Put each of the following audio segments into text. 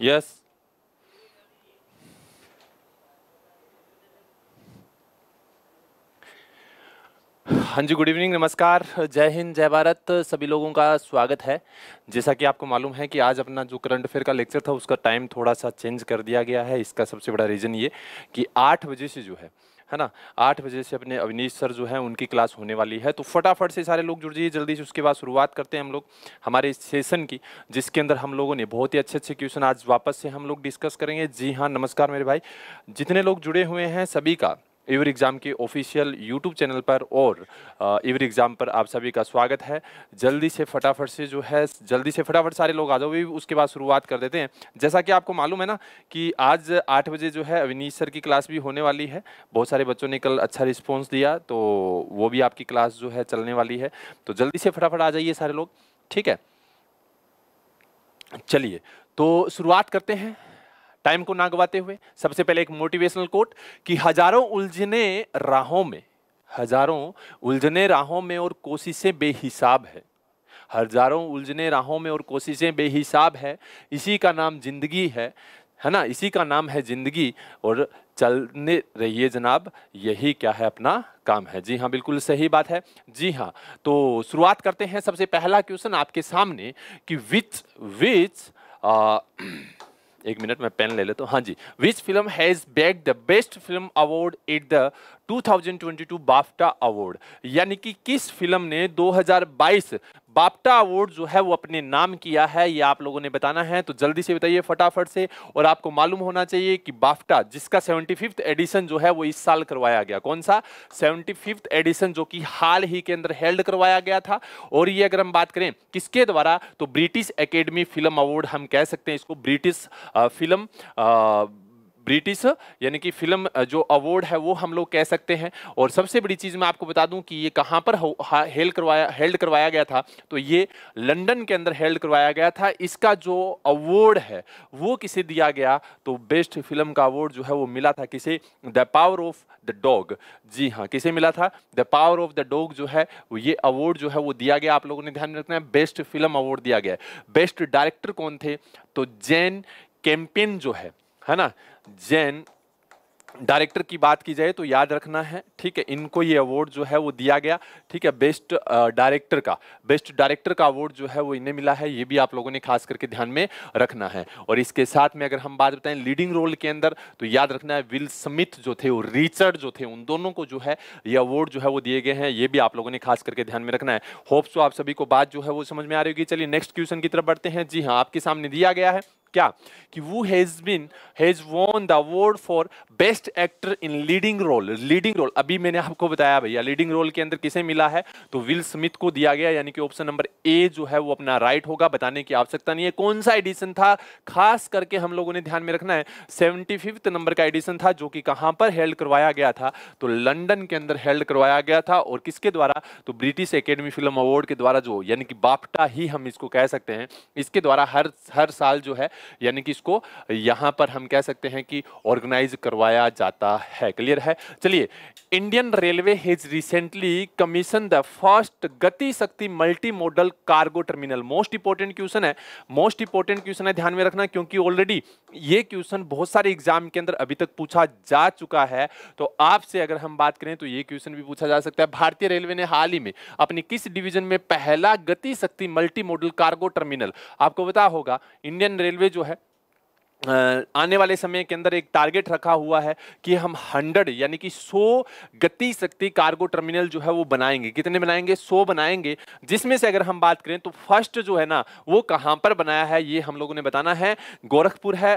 Yes. हाँ जी good evening नमस्कार जय हिंद जय भारत सभी लोगों का स्वागत है जैसा कि आपको मालूम है कि आज अपना जो करंट अफेयर का लेक्चर था उसका टाइम थोड़ा सा चेंज कर दिया गया है इसका सबसे बड़ा रीज़न ये कि आठ बजे से जो है है ना आठ बजे से अपने अवनीश सर जो है उनकी क्लास होने वाली है तो फटाफट से सारे लोग जुड़ जाइए जल्दी से उसके बाद शुरुआत करते हैं हम लोग हमारे इस सेशन की जिसके अंदर हम लोगों ने बहुत ही अच्छे अच्छे क्वेश्चन आज वापस से हम लोग डिस्कस करेंगे जी हाँ नमस्कार मेरे भाई जितने लोग जुड़े हुए हैं सभी का इवर एग्ज़ाम के ऑफिशियल यूट्यूब चैनल पर और इवर एग्ज़ाम पर आप सभी का स्वागत है जल्दी से फटाफट से जो है जल्दी से फटाफट सारे लोग आ जाओ भी उसके बाद शुरुआत कर देते हैं जैसा कि आपको मालूम है ना कि आज आठ बजे जो है अविनीत सर की क्लास भी होने वाली है बहुत सारे बच्चों ने कल अच्छा रिस्पॉन्स दिया तो वो भी आपकी क्लास जो है चलने वाली है तो जल्दी से फटाफट आ जाइए सारे लोग ठीक है चलिए तो शुरुआत करते हैं टाइम को ना गवाते हुए सबसे पहले एक मोटिवेशनल कोट कि हजारों उलझने राहों में हजारों उलझने राहों में और कोशिशें बेहिसाब है हजारों उलझने राहों में और कोशिशें बेहिसाब है इसी का नाम जिंदगी है है ना इसी का नाम है जिंदगी और चलने रहिए जनाब यही क्या है अपना काम है जी हाँ बिल्कुल सही बात है जी हाँ तो शुरुआत करते हैं सबसे पहला क्वेश्चन आपके सामने कि विच विच आ, एक मिनट में पेन ले लेता तो, हूँ हाँ जी which film has bag the best film award at the 2022 BAFTA award यानी कि किस फिल्म ने 2022 बाफ्टा अवार्ड जो है वो अपने नाम किया है ये आप लोगों ने बताना है तो जल्दी से बताइए फटाफट से और आपको मालूम होना चाहिए कि बाफ्टा जिसका सेवेंटी फिफ्थ एडिशन जो है वो इस साल करवाया गया कौन सा सेवेंटी फिफ्थ एडिशन जो कि हाल ही के अंदर हेल्ड करवाया गया था और ये अगर हम बात करें किसके द्वारा तो ब्रिटिश एकेडमी फिल्म अवार्ड हम कह सकते हैं इसको ब्रिटिश फिल्म ब्रिटिश यानी कि फिल्म जो अवार्ड है वो हम लोग कह सकते हैं और सबसे बड़ी चीज़ मैं आपको बता दूं कि ये कहाँ पर हेल्ड करवाया हेल्ड करवाया गया था तो ये लंदन के अंदर हेल्ड करवाया गया था इसका जो अवार्ड है वो किसे दिया गया तो बेस्ट फिल्म का अवार्ड जो है वो मिला था किसे the power of the dog जी हाँ किसे मिला था the power of the dog जो है ये अवार्ड जो है वो दिया गया आप लोगों ने ध्यान में रखना है बेस्ट फिल्म अवार्ड दिया गया बेस्ट डायरेक्टर कौन थे तो जैन कैंपेन जो है है ना जैन डायरेक्टर की बात की जाए तो याद रखना है ठीक है इनको ये अवार्ड जो है वो दिया गया ठीक है बेस्ट डायरेक्टर का बेस्ट डायरेक्टर का अवार्ड जो है वो इन्हें मिला है ये भी आप लोगों ने खास करके ध्यान में रखना है और इसके साथ में अगर हम बात बताएं लीडिंग रोल के अंदर तो याद रखना है विल स्मिथ जो थे वो रिचर्ड जो थे उन दोनों को जो है ये अवार्ड जो है वो दिए गए हैं ये भी आप लोगों ने खास करके ध्यान में रखना है होप्स तो आप सभी को बात जो है वो समझ में आ रही होगी चलिए नेक्स्ट क्वेश्चन की तरफ बढ़ते हैं जी हाँ आपके सामने दिया गया है क्या कि वो has been has won the award for best actor in leading role leading role अभी मैंने आपको बताया भैया लीडिंग रोल के अंदर किसे मिला है तो विल स्मिथ को दिया गया यानी कि ऑप्शन नंबर ए जो है वो अपना राइट होगा बताने की आवश्यकता नहीं है कौन सा एडिशन था खास करके हम लोगों ने ध्यान में रखना है सेवेंटी नंबर का एडिशन था जो कि कहाँ पर हेल्ड करवाया गया था तो लंडन के अंदर हेल्ड करवाया गया था और किसके द्वारा तो ब्रिटिश एकेडमी फिल्म अवार्ड के द्वारा जो यानी कि बापटा ही हम इसको कह सकते हैं इसके द्वारा हर हर साल जो है यानी कि इसको यहाँ पर हम कह सकते हैं कि ऑर्गेनाइज करवाया जाता है क्लियर है चलिए Indian railway has recently commission the first Gati Shakti multi model cargo terminal most important question है मोस्ट इंपॉर्टेंट क्वेश्चन है ध्यान में रखना क्योंकि ऑलरेडी ये क्वेश्चन बहुत सारे एग्जाम के अंदर अभी तक पूछा जा चुका है तो आपसे अगर हम बात करें तो ये क्वेश्चन भी पूछा जा सकता है भारतीय रेलवे ने हाल ही में अपनी किस डिवीजन में पहला गति Shakti multi model cargo terminal आपको बता होगा इंडियन रेलवे हमने जो है आने वाले समय के अंदर एक टारगेट रखा हुआ है कि हम 100 यानी कि 100 गति शक्ति कार्गो टर्मिनल जो है वो बनाएंगे कितने बनाएंगे 100 बनाएंगे जिसमें से अगर हम बात करें तो फर्स्ट जो है ना वो कहाँ पर बनाया है ये हम लोगों ने बताना है गोरखपुर है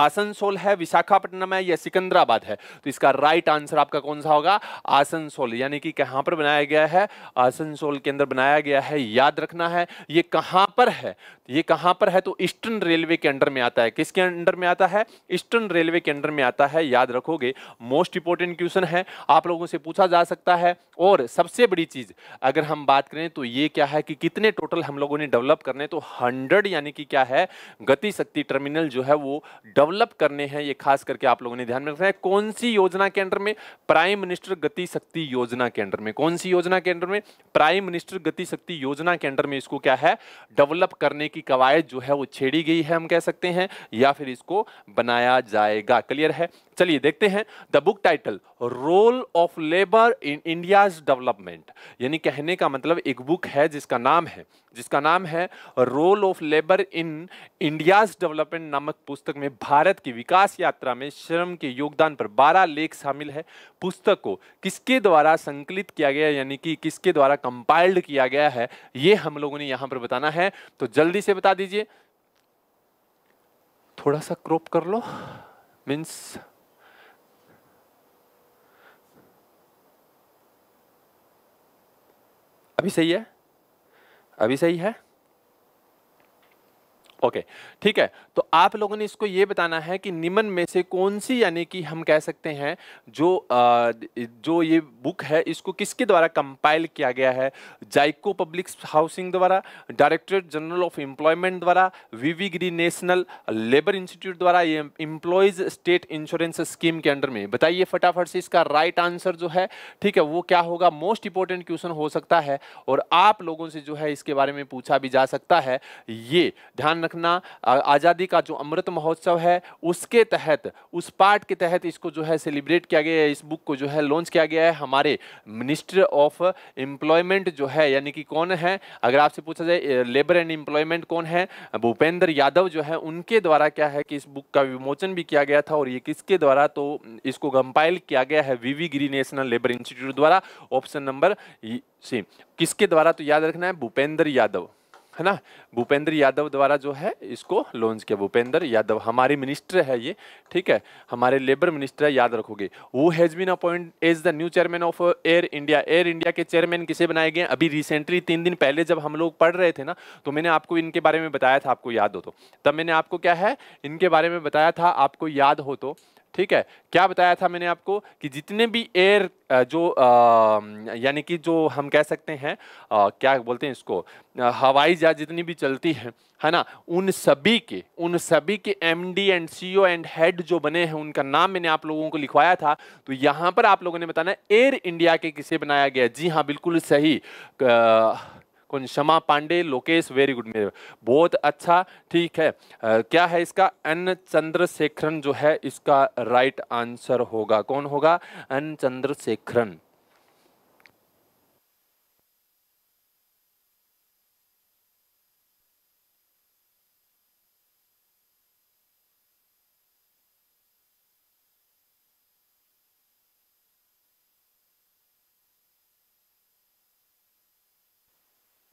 आसनसोल है विशाखापट्टनम है या सिकंदराबाद है तो इसका राइट आंसर आपका कौन सा होगा आसनसोल यानी कि कहां पर बनाया गया है आसनसोल के अंदर बनाया गया है याद रखना है ये कहां पर है ये कहां पर है तो ईस्टर्न रेलवे के अंडर में आता है किसके अंडर में आता है ईस्टर्न रेलवे के अंडर में आता है याद रखोगे मोस्ट इंपॉर्टेंट क्वेश्चन है आप लोगों से पूछा जा सकता है और सबसे बड़ी चीज अगर हम बात करें तो ये क्या है कि कितने टोटल हम लोगों ने डेवलप करने तो हंड्रेड यानी कि क्या है गति शक्ति टर्मिनल जो है वो डेवलप डेवलप करने हैं ये खास करके आप लोगों ने ध्यान में रखना है कौन सी योजना के अंडर में प्राइम मिनिस्टर गति शक्ति योजना के अंडर में कौन सी योजना के अंडर में प्राइम मिनिस्टर गति शक्ति योजना के अंडर में इसको क्या है डेवलप करने की कवायद जो है वो छेड़ी गई है हम कह सकते हैं या फिर इसको बनाया जाएगा क्लियर है चलिए देखते हैं the book title role of labour in India's development यानी कहने का मतलब एक बुक है जिसका नाम है जिसका नाम है role of labour in India's development नामक पुस्तक में भारत की विकास यात्रा में श्रम के योगदान पर 12 लेख शामिल है पुस्तक को किसके द्वारा संकलित किया गया यानी कि किसके द्वारा कंपाइल्ड किया गया है ये हम लोगों ने यहाँ पर बताना है तो जल्दी से बता दीजिए थोड़ा सा क्रोप कर लो मीन्स अभी सही है अभी सही है ओके ठीक है तो आप लोगों ने इसको ये बताना है कि निम्न में से कौन सी यानी कि हम कह सकते हैं जो आ, जो ये बुक है इसको किसके द्वारा कंपाइल किया गया है जाइको पब्लिक हाउसिंग द्वारा डायरेक्टरेट जनरल ऑफ एम्प्लॉयमेंट द्वारा V V Giri national labour institute द्वारा ये एम्प्लॉयज स्टेट इंश्योरेंस स्कीम के अंडर में बताइए फटाफट से इसका राइट right आंसर जो है ठीक है वो क्या होगा मोस्ट इंपॉर्टेंट क्वेश्चन हो सकता है और आप लोगों से जो है इसके बारे में पूछा भी जा सकता है ये ध्यान रखना आज़ादी का जो अमृत महोत्सव है उसके तहत उस पार्ट के तहत इसको जो है सेलिब्रेट किया गया है इस बुक को जो है लॉन्च किया गया है हमारे मिनिस्टर ऑफ एम्प्लॉयमेंट जो है यानी कि कौन है अगर आपसे पूछा जाए लेबर एंड एम्प्लॉयमेंट कौन है भूपेंद्र यादव जो है उनके द्वारा क्या है कि इस बुक का विमोचन भी किया गया था और ये किसके द्वारा तो इसको कंपाइल किया गया है V V Giri national labour institute द्वारा ऑप्शन नंबर सी किसके द्वारा तो याद रखना है भूपेंद्र यादव है ना भूपेंद्र यादव द्वारा जो है इसको लॉन्च किया भूपेंद्र यादव हमारे मिनिस्टर है ये ठीक है हमारे लेबर मिनिस्टर है याद रखोगे वो has been appoint as the new chairman of Air India Air India के चेयरमैन किसे बनाए गए अभी रिसेंटली तीन दिन पहले जब हम लोग पढ़ रहे थे ना तो मैंने आपको इनके बारे में बताया था आपको याद हो तो तब मैंने आपको क्या है इनके बारे में बताया था आपको याद हो तो ठीक है क्या बताया था मैंने आपको कि जितने भी एयर जो यानी कि जो हम कह सकते हैं आ, क्या बोलते हैं इसको हवाई जहाज जितनी भी चलती हैं है ना उन सभी के उन सभी के M D and C O and head जो बने हैं उनका नाम मैंने आप लोगों को लिखवाया था तो यहाँ पर आप लोगों ने बताना एयर इंडिया के किसे बनाया गया जी हाँ बिल्कुल सही आ, शमा पांडे लोकेश वेरी गुड मेरे बहुत अच्छा ठीक है क्या है इसका एन चंद्रशेखरन जो है इसका राइट आंसर होगा कौन होगा एन चंद्रशेखरन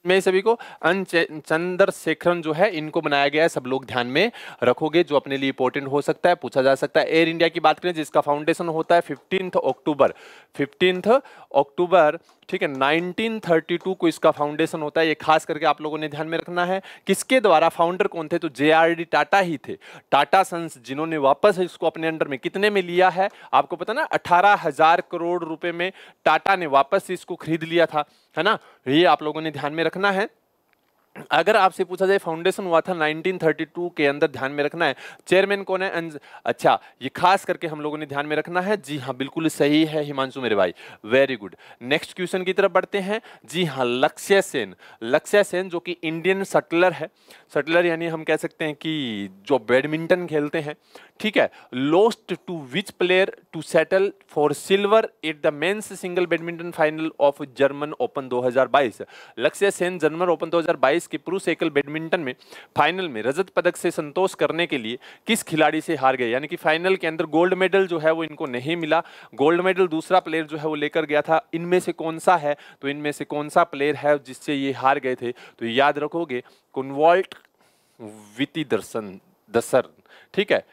में सभी को अन चंद्रशेखरन जो है इनको बनाया गया है सब लोग ध्यान में रखोगे जो अपने लिए इंपॉर्टेंट हो सकता है पूछा जा सकता है एयर इंडिया की बात करें जिसका फाउंडेशन होता है फिफ्टींथ अक्टूबर फिफ्टींथ अक्टूबर ठीक है 1932 को इसका फाउंडेशन होता है ये खास करके आप लोगों ने ध्यान में रखना है किसके द्वारा फाउंडर कौन थे तो जे टाटा ही थे टाटा सन्स जिन्होंने वापस इसको अपने अंडर में कितने में लिया है आपको पता ना अठारह हजार करोड़ रुपए में टाटा ने वापस इसको खरीद लिया था है ना ये आप लोगों ने ध्यान में रखना है अगर आपसे पूछा जाए फाउंडेशन हुआ था 1932 के अंदर ध्यान में रखना है चेयरमैन कौन है अच्छा ये खास करके हम लोगों ने ध्यान में रखना है जी हाँ बिल्कुल सही है हिमांशु मेरे भाई वेरी गुड नेक्स्ट क्वेश्चन की तरफ बढ़ते हैं जी हाँ लक्ष्य सेन लक्ष्य सेन जो कि इंडियन सटलर है सटलर यानी हम कह सकते हैं कि जो बैडमिंटन खेलते हैं ठीक है lost to which player to settle for silver at the men's single badminton final of German open दो लक्ष्य सेन जर्मन ओपन दो 2022 के पुरुष एकल बैडमिंटन में फाइनल में रजत पदक से संतोष करने के लिए किस खिलाड़ी से हार गए यानी कि फाइनल के अंदर गोल्ड मेडल जो है वो इनको नहीं मिला गोल्ड मेडल दूसरा प्लेयर जो है वो लेकर गया था इनमें से कौन सा है तो इनमें से कौन सा प्लेयर है जिससे ये हार गए थे तो याद रखोगे कुनवॉल्ट विति दर्शन दसर ठीक है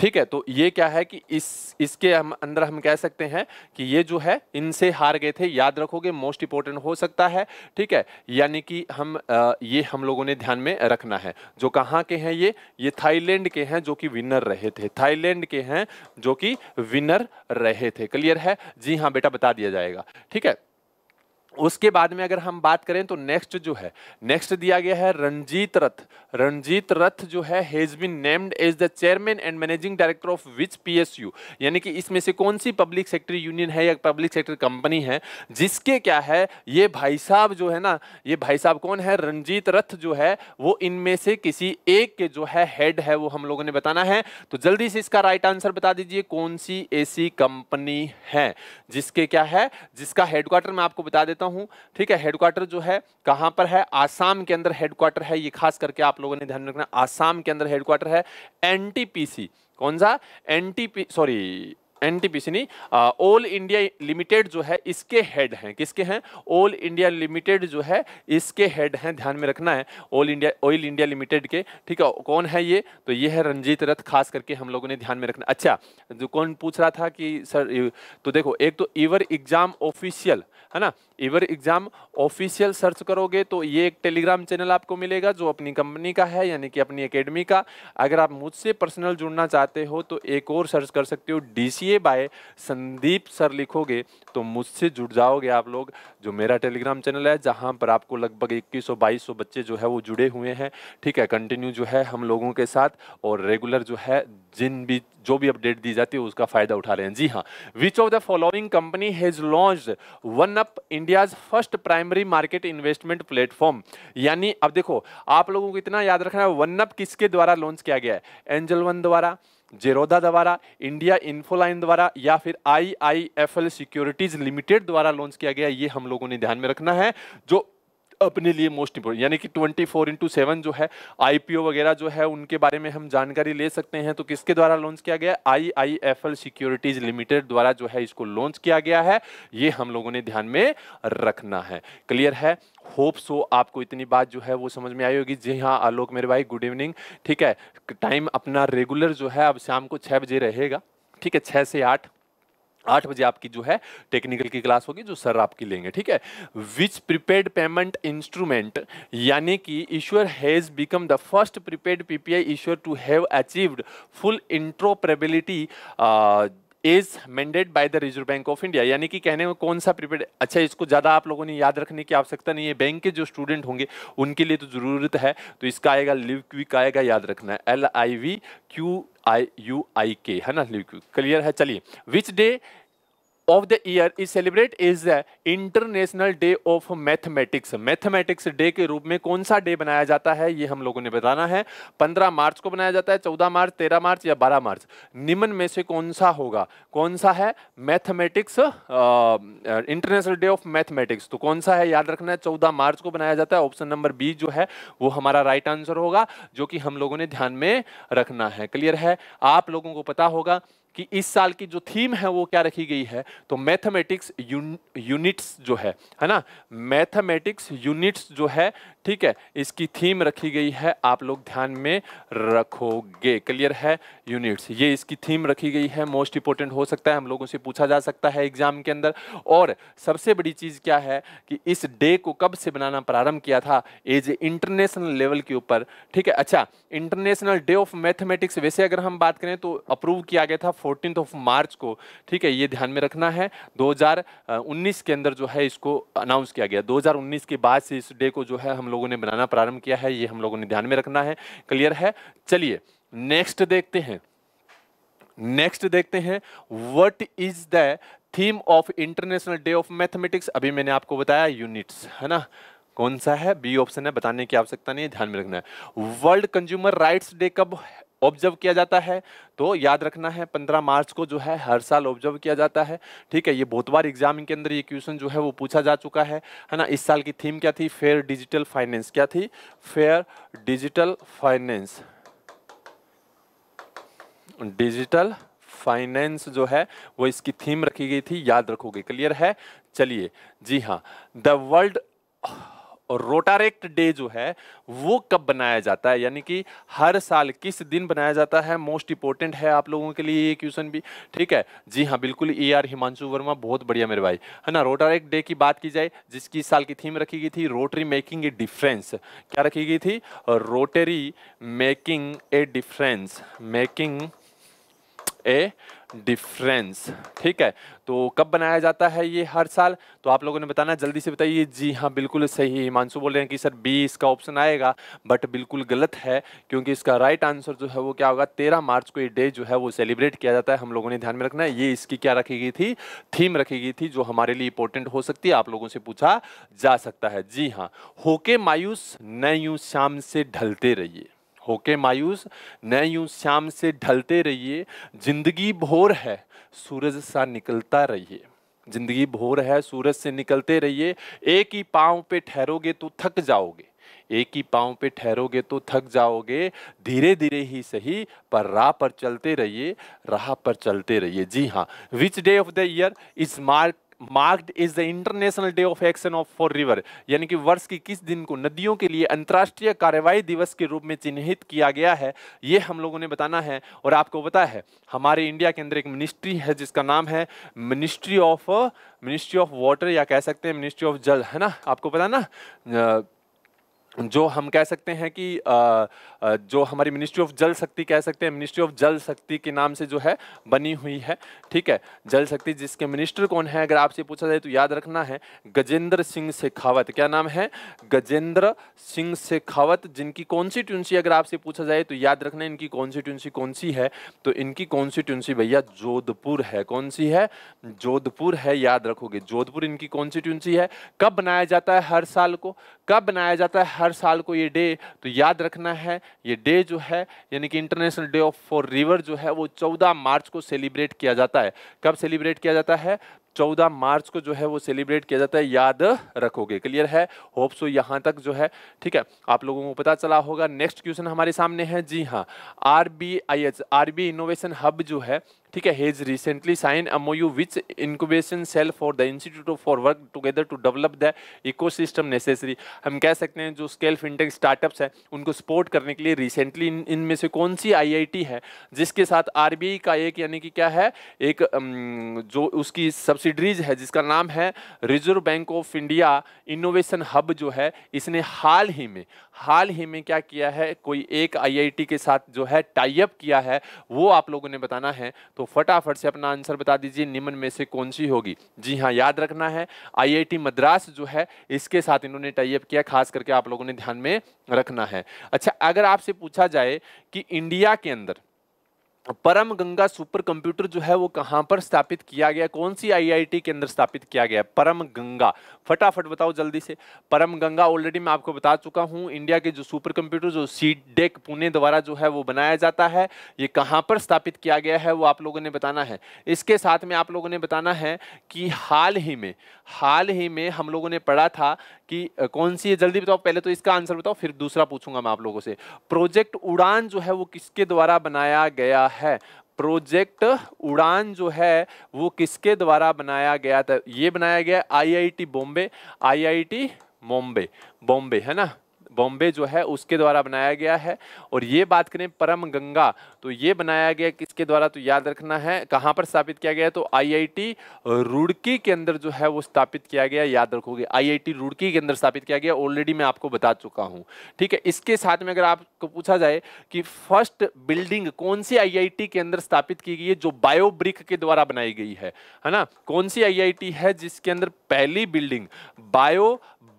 ठीक है तो ये क्या है कि इस इसके हम अंदर हम कह सकते हैं कि ये जो है इनसे हार गए थे याद रखोगे मोस्ट इंपॉर्टेंट हो सकता है ठीक है यानी कि हम आ, ये हम लोगों ने ध्यान में रखना है जो कहाँ के हैं ये ये थाईलैंड के हैं जो कि विनर रहे थे थाईलैंड के हैं जो कि विनर रहे थे क्लियर है जी हाँ बेटा बता दिया जाएगा ठीक है उसके बाद में अगर हम बात करें तो नेक्स्ट जो है नेक्स्ट दिया गया है रंजीत रथ रंजीत रथ जो है has been named as the chairman and managing director of which PSU यानी कि इसमें से कौन सी पब्लिक सेक्टर यूनियन है या पब्लिक सेक्टर कंपनी है जिसके क्या है ये भाई साहब जो है ना ये भाई साहब कौन है रंजीत रथ जो है वो इनमें से किसी एक के जो है हेड है वो हम लोगों ने बताना है तो जल्दी से इसका राइट आंसर बता दीजिए कौन सी ऐसी कंपनी है जिसके क्या है जिसका हेडक्वार्टर मैं आपको बता देता देता हूं ठीक है हेडक्वार्टर जो है कहां पर है आसाम के अंदर हेडक्वार्टर है ये खास करके आप लोगों ने ध्यान रखना आसाम के अंदर हेडक्वार्टर है एन कौन सा N sorry N T P C नहीं ऑल इंडिया लिमिटेड जो है इसके हेड हैं किसके हैं ऑल इंडिया लिमिटेड जो है इसके हेड हैं ध्यान में रखना है all India oil India limited के ठीक है कौन है ये तो ये है रंजीत रथ खास करके हम लोगों ने ध्यान में रखना अच्छा जो कौन पूछ रहा था कि सर तो देखो एक तो ईवर एग्जाम ऑफिशियल है ना इवर एग्ज़ाम ऑफिशियल सर्च करोगे तो ये एक टेलीग्राम चैनल आपको मिलेगा जो अपनी कंपनी का है यानी कि अपनी अकेडमी का अगर आप मुझसे पर्सनल जुड़ना चाहते हो तो एक और सर्च कर सकते हो D C A by Sandeep sir लिखोगे तो मुझसे जुड़ जाओगे आप लोग जो मेरा टेलीग्राम चैनल है जहाँ पर आपको लगभग इक्कीस सौ बाईस सौ बच्चे जो है वो जुड़े हुए हैं ठीक है कंटिन्यू जो है हम लोगों के साथ और रेगुलर जो है जिन भी जो भी अपडेट दी जाती है उसका फायदा उठा रहे हैं जी हाँ which of the following company has launch one up India's first primary market investment platform यानी अब देखो आप लोगों को इतना याद रखना है वन अप किसके द्वारा लॉन्च किया गया है एंजल वन द्वारा जेरोदा द्वारा इंडिया इन्फोलाइन द्वारा या फिर I I F L securities limited द्वारा लॉन्च किया गया ये हम लोगों ने ध्यान में रखना है जो अपने लिए मोस्ट इंपोर्टेंट यानी कि ट्वेंटी फोर इंटू सेवन जो है आईपीओ वगैरह जो है उनके बारे में हम जानकारी ले सकते हैं तो किसके द्वारा लॉन्च किया गया I I F L securities limited द्वारा जो है इसको लॉन्च किया गया है ये हम लोगों ने ध्यान में रखना है क्लियर है होप सो आपको इतनी बात जो है वो समझ में आई होगी जी हाँ आलोक मेरे भाई गुड इवनिंग ठीक है टाइम अपना रेगुलर जो है अब शाम को छः बजे रहेगा ठीक है छः से आठ आठ बजे आपकी जो है टेक्निकल की क्लास होगी जो सर आपकी लेंगे ठीक है विच प्रीपेड पेमेंट इंस्ट्रूमेंट यानी कि issuer has become the first prepaid PPI issuer to have achieved full interoperability is mandated by the Reserve Bank of India यानी कि कहने में कौन सा प्रीपेड अच्छा इसको ज़्यादा आप लोगों ने याद रखने की आवश्यकता नहीं है बैंक के जो स्टूडेंट होंगे उनके लिए तो ज़रूरत है तो इसका आएगा लिव आएगा याद रखना है L I V Q I U I K है ना लिव क्लियर है चलिए which day of the year is is is international day of mathematics mathematics day के रूप में कौन सा डे बनाया जाता है ये हम लोगों ने बताना है 15 मार्च को बनाया जाता है 14 मार्च 13 मार्च या 12 मार्च निम्न में से कौन सा होगा कौन सा है mathematics international day of mathematics तो कौन सा है याद रखना है चौदह मार्च को बनाया जाता है ऑप्शन नंबर बी जो है वो हमारा राइट right आंसर होगा जो कि हम लोगों ने ध्यान में रखना है क्लियर है आप लोगों को पता होगा कि इस साल की जो थीम है वो क्या रखी गई है तो मैथमेटिक्स यूनिट्स जो है है ना मैथमेटिक्स यूनिट्स जो है ठीक है इसकी थीम रखी गई है आप लोग ध्यान में रखोगे क्लियर है यूनिट्स ये इसकी थीम रखी गई है मोस्ट इंपॉर्टेंट हो सकता है हम लोगों से पूछा जा सकता है एग्जाम के अंदर और सबसे बड़ी चीज़ क्या है कि इस डे को कब से बनाना प्रारंभ किया था एज ए इंटरनेशनल लेवल के ऊपर ठीक है अच्छा इंटरनेशनल डे ऑफ मैथमेटिक्स वैसे अगर हम बात करें तो अप्रूव किया गया था फोर्टीन ऑफ मार्च को ठीक है ये ध्यान में रखना है 2019 के अंदर जो है इसको अनाउंस किया गया 2019 के बाद से इस डे को जो है हम लोगों ने बनाना प्रारंभ किया है ये हम लोगों ने ध्यान में रखना है क्लियर है चलिए नेक्स्ट देखते हैं नेक्स्ट देखते हैं what is the theme of international day of mathematics अभी मैंने आपको बताया यूनिट्स है ना कौन सा है बी ऑप्शन है बताने की आवश्यकता नहीं है ध्यान में रखना है वर्ल्ड कंज्यूमर राइट्स डे कब ऑब्जर्व किया जाता है तो याद रखना है 15 मार्च को जो है हर साल ऑब्जर्व किया जाता है ठीक है ये बहुत बार एग्जाम के अंदर ये क्वेश्चन जो है वो पूछा जा चुका है है ना इस साल की थीम क्या थी फेयर डिजिटल फाइनेंस क्या थी fair digital finance digital finance जो है वो इसकी थीम रखी गई थी याद रखोगे क्लियर है चलिए जी हाँ द वर्ल्ड और रोटारेक्ट डे जो है वो कब बनाया जाता है यानी कि हर साल किस दिन बनाया जाता है मोस्ट इंपॉर्टेंट है आप लोगों के लिए ये क्वेश्चन भी ठीक है जी हाँ बिल्कुल ए आर हिमांशु वर्मा बहुत बढ़िया मेरे भाई है ना रोटारेक्ट डे की बात की जाए जिसकी इस साल की थीम रखी गई थी रोटरी मेकिंग ए डिफरेंस क्या रखी गई थी rotary making a difference making a difference ठीक है तो कब बनाया जाता है ये हर साल तो आप लोगों ने बताना जल्दी से बताइए जी हाँ बिल्कुल सही हिमांशु बोल रहे हैं कि सर बी इसका ऑप्शन आएगा बट बिल्कुल गलत है क्योंकि इसका राइट आंसर जो है वो क्या होगा तेरह मार्च को ये डे जो है वो सेलिब्रेट किया जाता है हम लोगों ने ध्यान में रखना है ये इसकी क्या रखी गई थी थीम रखी गई थी जो हमारे लिए इंपॉर्टेंट हो सकती है आप लोगों से पूछा जा सकता है जी हाँ होके मायूस न यूं शाम से ढलते रहिए होके मायूस न यूं श्याम से ढलते रहिए जिंदगी भोर है सूरज सा निकलता रहिए जिंदगी भोर है सूरज से निकलते रहिए एक ही पाँव पे ठहरोगे तो थक जाओगे एक ही पाँव पे ठहरोगे तो थक जाओगे धीरे धीरे ही सही पर राह पर चलते रहिए राह पर चलते रहिए जी हाँ which day of the year is mark marked is the international day of action of for river यानी कि वर्ष की किस दिन को नदियों के लिए अंतर्राष्ट्रीय कार्यवाही दिवस के रूप में चिन्हित किया गया है ये हम लोगों ने बताना है और आपको पता है हमारे इंडिया के अंदर एक मिनिस्ट्री है जिसका नाम है ministry of ministry of water या कह सकते हैं मिनिस्ट्री ऑफ जल है ना आपको पता ना जो हम कह सकते हैं कि जो हमारी मिनिस्ट्री ऑफ जल शक्ति कह सकते हैं मिनिस्ट्री ऑफ जल शक्ति के नाम से जो है बनी हुई है ठीक है जल शक्ति जिसके मिनिस्टर कौन है अगर आपसे पूछा जाए तो याद रखना है गजेंद्र सिंह शेखावत क्या नाम है गजेंद्र सिंह शेखावत जिनकी कॉन्स्टिट्यूंसी अगर आपसे पूछा जाए तो याद रखना इनकी कॉन्स्टिट्यूंसी कौन सी है तो इनकी कॉन्स्टिट्यूंसी भैया जोधपुर है कौन सी है जोधपुर है याद रखोगे जोधपुर इनकी कॉन्स्टिट्यूंसी है कब बनाया जाता है हर साल को कब बनाया जाता है हर साल को ये डे तो याद रखना है ये डे जो है यानी कि international day of for river जो है वो 14 मार्च को सेलिब्रेट किया जाता है कब सेलिब्रेट किया जाता है चौदह मार्च को जो है वो सेलिब्रेट किया जाता है याद रखोगे क्लियर है होप सो यहाँ तक जो है ठीक है आप लोगों को पता चला होगा नेक्स्ट क्वेश्चन हमारे सामने है जी हाँ R B I H R B innovation hub जो है ठीक है has recently sign MOU which incubation cell for the institute of for work together to develop the ecosystem necessary हम कह सकते हैं जो स्केल फिनटेक स्टार्टअप्स हैं उनको सपोर्ट करने के लिए रिसेंटली इनमें से कौन सी आई आई टी है जिसके साथ आर आई का एक यानी कि क्या है एक जो उसकी सब सब्सिडरीज है जिसका नाम है Reserve Bank of India innovation hub जो है इसने हाल ही में हाल ही में क्या किया है कोई एक आईआईटी के साथ जो है टाइप किया है वो आप लोगों ने बताना है तो फटाफट से अपना आंसर बता दीजिए निम्न में से कौन सी होगी जी हाँ याद रखना है आईआईटी मद्रास जो है इसके साथ इन्होंने टाइप किया खास करके आप लोगों ने ध्यान में रखना है अच्छा अगर आपसे पूछा जाए कि इंडिया के अंदर परम गंगा सुपर कंप्यूटर जो है वो कहाँ पर स्थापित किया गया कौन सी आईआईटी के अंदर स्थापित किया गया परम गंगा फटाफट बताओ जल्दी से परम गंगा ऑलरेडी मैं आपको बता चुका हूँ इंडिया के जो सुपर कंप्यूटर जो सी डेक e पुणे द्वारा जो है वो बनाया जाता है ये कहाँ पर स्थापित किया गया है वो आप लोगों ने बताना है इसके साथ में आप लोगों ने बताना है कि हाल ही में हाल ही में हम लोगों ने पढ़ा था कि कौन सी है जल्दी बताओ पहले तो इसका आंसर बताओ फिर दूसरा पूछूंगा मैं आप लोगों से प्रोजेक्ट उड़ान जो है वो किसके द्वारा बनाया गया है प्रोजेक्ट उड़ान जो है वो किसके द्वारा बनाया गया था ये बनाया गया आईआईटी बॉम्बे आईआईटी मुंबई बॉम्बे है ना बॉम्बे जो है उसके द्वारा बनाया गया है और ये बात करें परम गंगा तो ये बनाया गया किसके द्वारा तो याद रखना है कहाँ पर स्थापित किया गया तो आईआईटी रुड़की के अंदर जो है वो स्थापित किया गया याद रखोगे आईआईटी रुड़की के अंदर स्थापित किया गया ऑलरेडी मैं आपको बता चुका हूँ ठीक है इसके साथ में अगर आपको पूछा जाए कि फर्स्ट बिल्डिंग कौन सी आई के अंदर स्थापित की गई है जो बायोब्रिक के द्वारा बनाई गई है है ना कौन सी आई है जिसके अंदर पहली बिल्डिंग बायो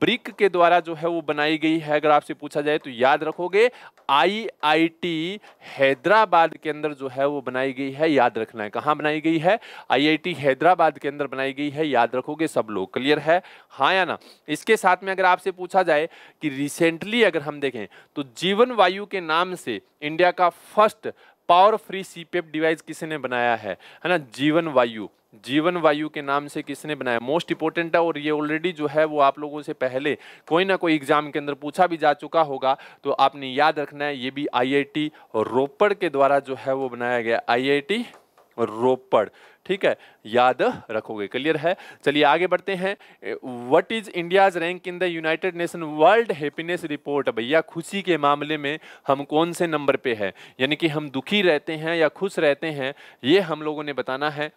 ब्रिक के द्वारा जो है वो बनाई गई है अगर आपसे पूछा जाए तो याद रखोगे आईआईटी हैदराबाद के अंदर जो है वो बनाई गई है याद रखना है कहाँ बनाई गई है आईआईटी हैदराबाद के अंदर बनाई गई है याद रखोगे सब लोग क्लियर है हाँ या ना इसके साथ में अगर आपसे पूछा जाए कि रिसेंटली अगर हम देखें तो जीवन वायु के नाम से इंडिया का first power free CPF device किसी ने बनाया है है ना जीवन वायु जीवन वायु के नाम से किसने बनाया मोस्ट इंपॉर्टेंट है और ये ऑलरेडी जो है वो आप लोगों से पहले कोई ना कोई एग्जाम के अंदर पूछा भी जा चुका होगा तो आपने याद रखना है ये भी आईआईटी रोपड़ के द्वारा जो है वो बनाया गया आईआईटी रोपड़ ठीक है याद रखोगे क्लियर है चलिए आगे बढ़ते हैं what is India's rank in the United Nation world happiness report भैया खुशी के मामले में हम कौन से नंबर पे है यानी कि हम दुखी रहते हैं या खुश रहते हैं ये हम लोगों ने बताना है